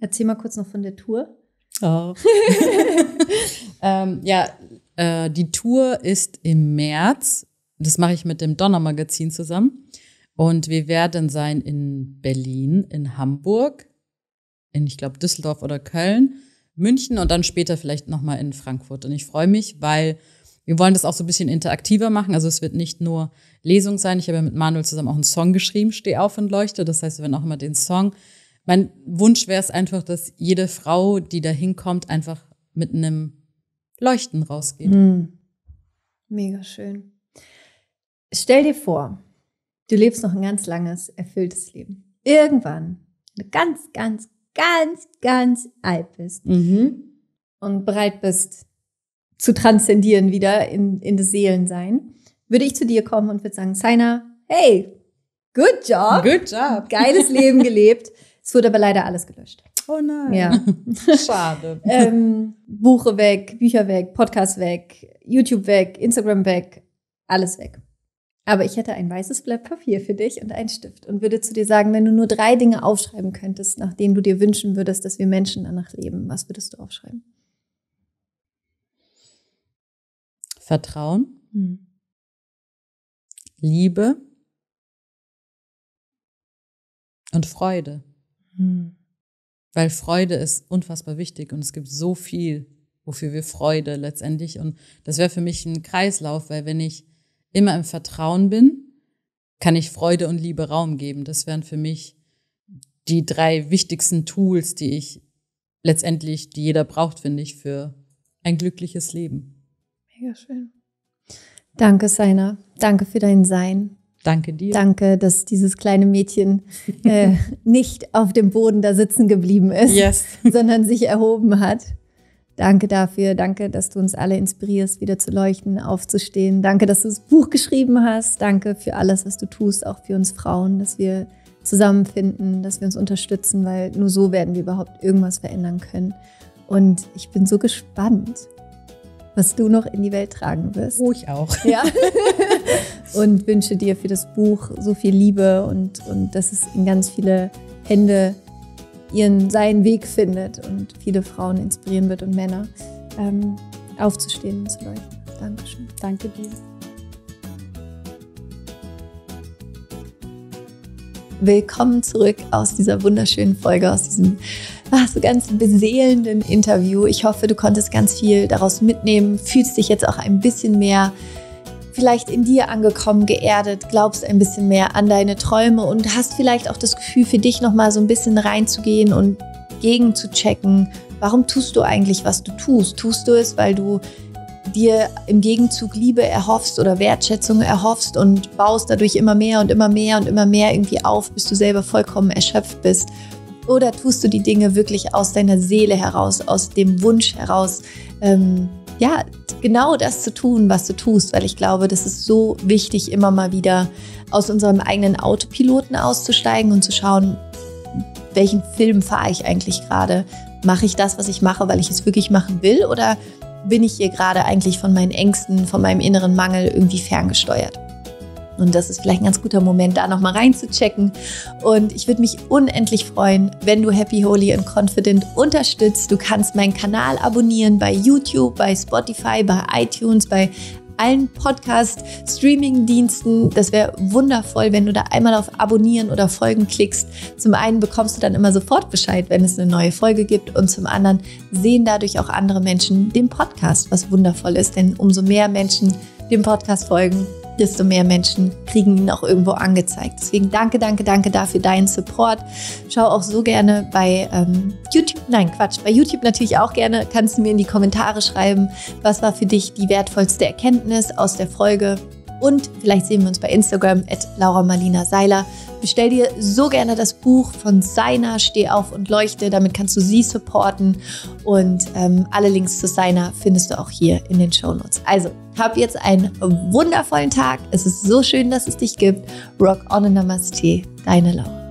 A: Erzähl mal kurz noch von der Tour.
B: Oh. ähm, ja, äh, die Tour ist im März. Das mache ich mit dem Donnermagazin zusammen. Und wir werden sein in Berlin, in Hamburg, in, ich glaube, Düsseldorf oder Köln, München und dann später vielleicht nochmal in Frankfurt. Und ich freue mich, weil wir wollen das auch so ein bisschen interaktiver machen. Also es wird nicht nur Lesung sein. Ich habe ja mit Manuel zusammen auch einen Song geschrieben, Steh auf und leuchte. Das heißt, wir werden auch immer den Song. Mein Wunsch wäre es einfach, dass jede Frau, die da hinkommt, einfach mit einem
A: Leuchten rausgeht.
B: Mhm. Mega schön.
A: Stell dir vor, du lebst noch ein ganz langes, erfülltes Leben. Irgendwann, wenn du ganz, ganz, ganz, ganz alt bist mhm. und bereit bist, zu transzendieren wieder in, in das Seelensein, würde ich zu dir kommen und würde sagen, Saina, hey, good job. Good job. Geiles Leben gelebt. Es wurde aber leider alles gelöscht.
B: Oh nein. Ja. Schade.
A: ähm, Buche weg, Bücher weg, Podcast weg, YouTube weg, Instagram weg, alles weg. Aber ich hätte ein weißes Blatt Papier für dich und einen Stift und würde zu dir sagen, wenn du nur drei Dinge aufschreiben könntest, nach denen du dir wünschen würdest, dass wir Menschen danach leben, was würdest du aufschreiben?
B: Vertrauen, mhm. Liebe und Freude. Mhm. Weil Freude ist unfassbar wichtig und es gibt so viel, wofür wir Freude letztendlich. Und das wäre für mich ein Kreislauf, weil wenn ich immer im Vertrauen bin, kann ich Freude und Liebe Raum geben. Das wären für mich die drei wichtigsten Tools, die ich letztendlich, die jeder braucht, finde ich, für ein glückliches Leben.
A: Ja, schön. Danke, Seiner. Danke für dein Sein. Danke dir. Danke, dass dieses kleine Mädchen äh, nicht auf dem Boden da sitzen geblieben ist, yes. sondern sich erhoben hat. Danke dafür. Danke, dass du uns alle inspirierst, wieder zu leuchten, aufzustehen. Danke, dass du das Buch geschrieben hast. Danke für alles, was du tust, auch für uns Frauen, dass wir zusammenfinden, dass wir uns unterstützen, weil nur so werden wir überhaupt irgendwas verändern können. Und ich bin so gespannt, was du noch in die Welt tragen wirst. Ruhig oh, auch. Ja. und wünsche dir für das Buch so viel Liebe und, und dass es in ganz viele Hände ihren seinen Weg findet und viele Frauen inspirieren wird und Männer ähm, aufzustehen und zu leuchten. Dankeschön. Danke dir. Willkommen zurück aus dieser wunderschönen Folge, aus diesem ach, so ganz beseelenden Interview. Ich hoffe, du konntest ganz viel daraus mitnehmen, fühlst dich jetzt auch ein bisschen mehr vielleicht in dir angekommen, geerdet, glaubst ein bisschen mehr an deine Träume und hast vielleicht auch das Gefühl, für dich nochmal so ein bisschen reinzugehen und gegen zu checken, warum tust du eigentlich, was du tust? Tust du es, weil du dir im Gegenzug Liebe erhoffst oder Wertschätzung erhoffst und baust dadurch immer mehr und immer mehr und immer mehr irgendwie auf, bis du selber vollkommen erschöpft bist? Oder tust du die Dinge wirklich aus deiner Seele heraus, aus dem Wunsch heraus, ähm, ja, genau das zu tun, was du tust? Weil ich glaube, das ist so wichtig, immer mal wieder aus unserem eigenen Autopiloten auszusteigen und zu schauen, welchen Film fahre ich eigentlich gerade? Mache ich das, was ich mache, weil ich es wirklich machen will? Oder bin ich hier gerade eigentlich von meinen Ängsten, von meinem inneren Mangel irgendwie ferngesteuert? Und das ist vielleicht ein ganz guter Moment, da nochmal reinzuchecken. Und ich würde mich unendlich freuen, wenn du Happy, Holy und Confident unterstützt. Du kannst meinen Kanal abonnieren bei YouTube, bei Spotify, bei iTunes, bei allen Podcast-Streaming-Diensten. Das wäre wundervoll, wenn du da einmal auf Abonnieren oder Folgen klickst. Zum einen bekommst du dann immer sofort Bescheid, wenn es eine neue Folge gibt. Und zum anderen sehen dadurch auch andere Menschen den Podcast, was wundervoll ist, denn umso mehr Menschen dem Podcast folgen, desto mehr Menschen kriegen ihn auch irgendwo angezeigt. Deswegen danke, danke, danke dafür deinen Support. Schau auch so gerne bei ähm, YouTube, nein Quatsch, bei YouTube natürlich auch gerne. Kannst du mir in die Kommentare schreiben, was war für dich die wertvollste Erkenntnis aus der Folge? Und vielleicht sehen wir uns bei Instagram at Laura Marlina Seiler. Bestell dir so gerne das Buch von Seiner, Steh auf und leuchte. Damit kannst du sie supporten. Und ähm, alle Links zu Seiner findest du auch hier in den Show Notes. Also, hab jetzt einen wundervollen Tag. Es ist so schön, dass es dich gibt. Rock on and Namaste, deine Laura.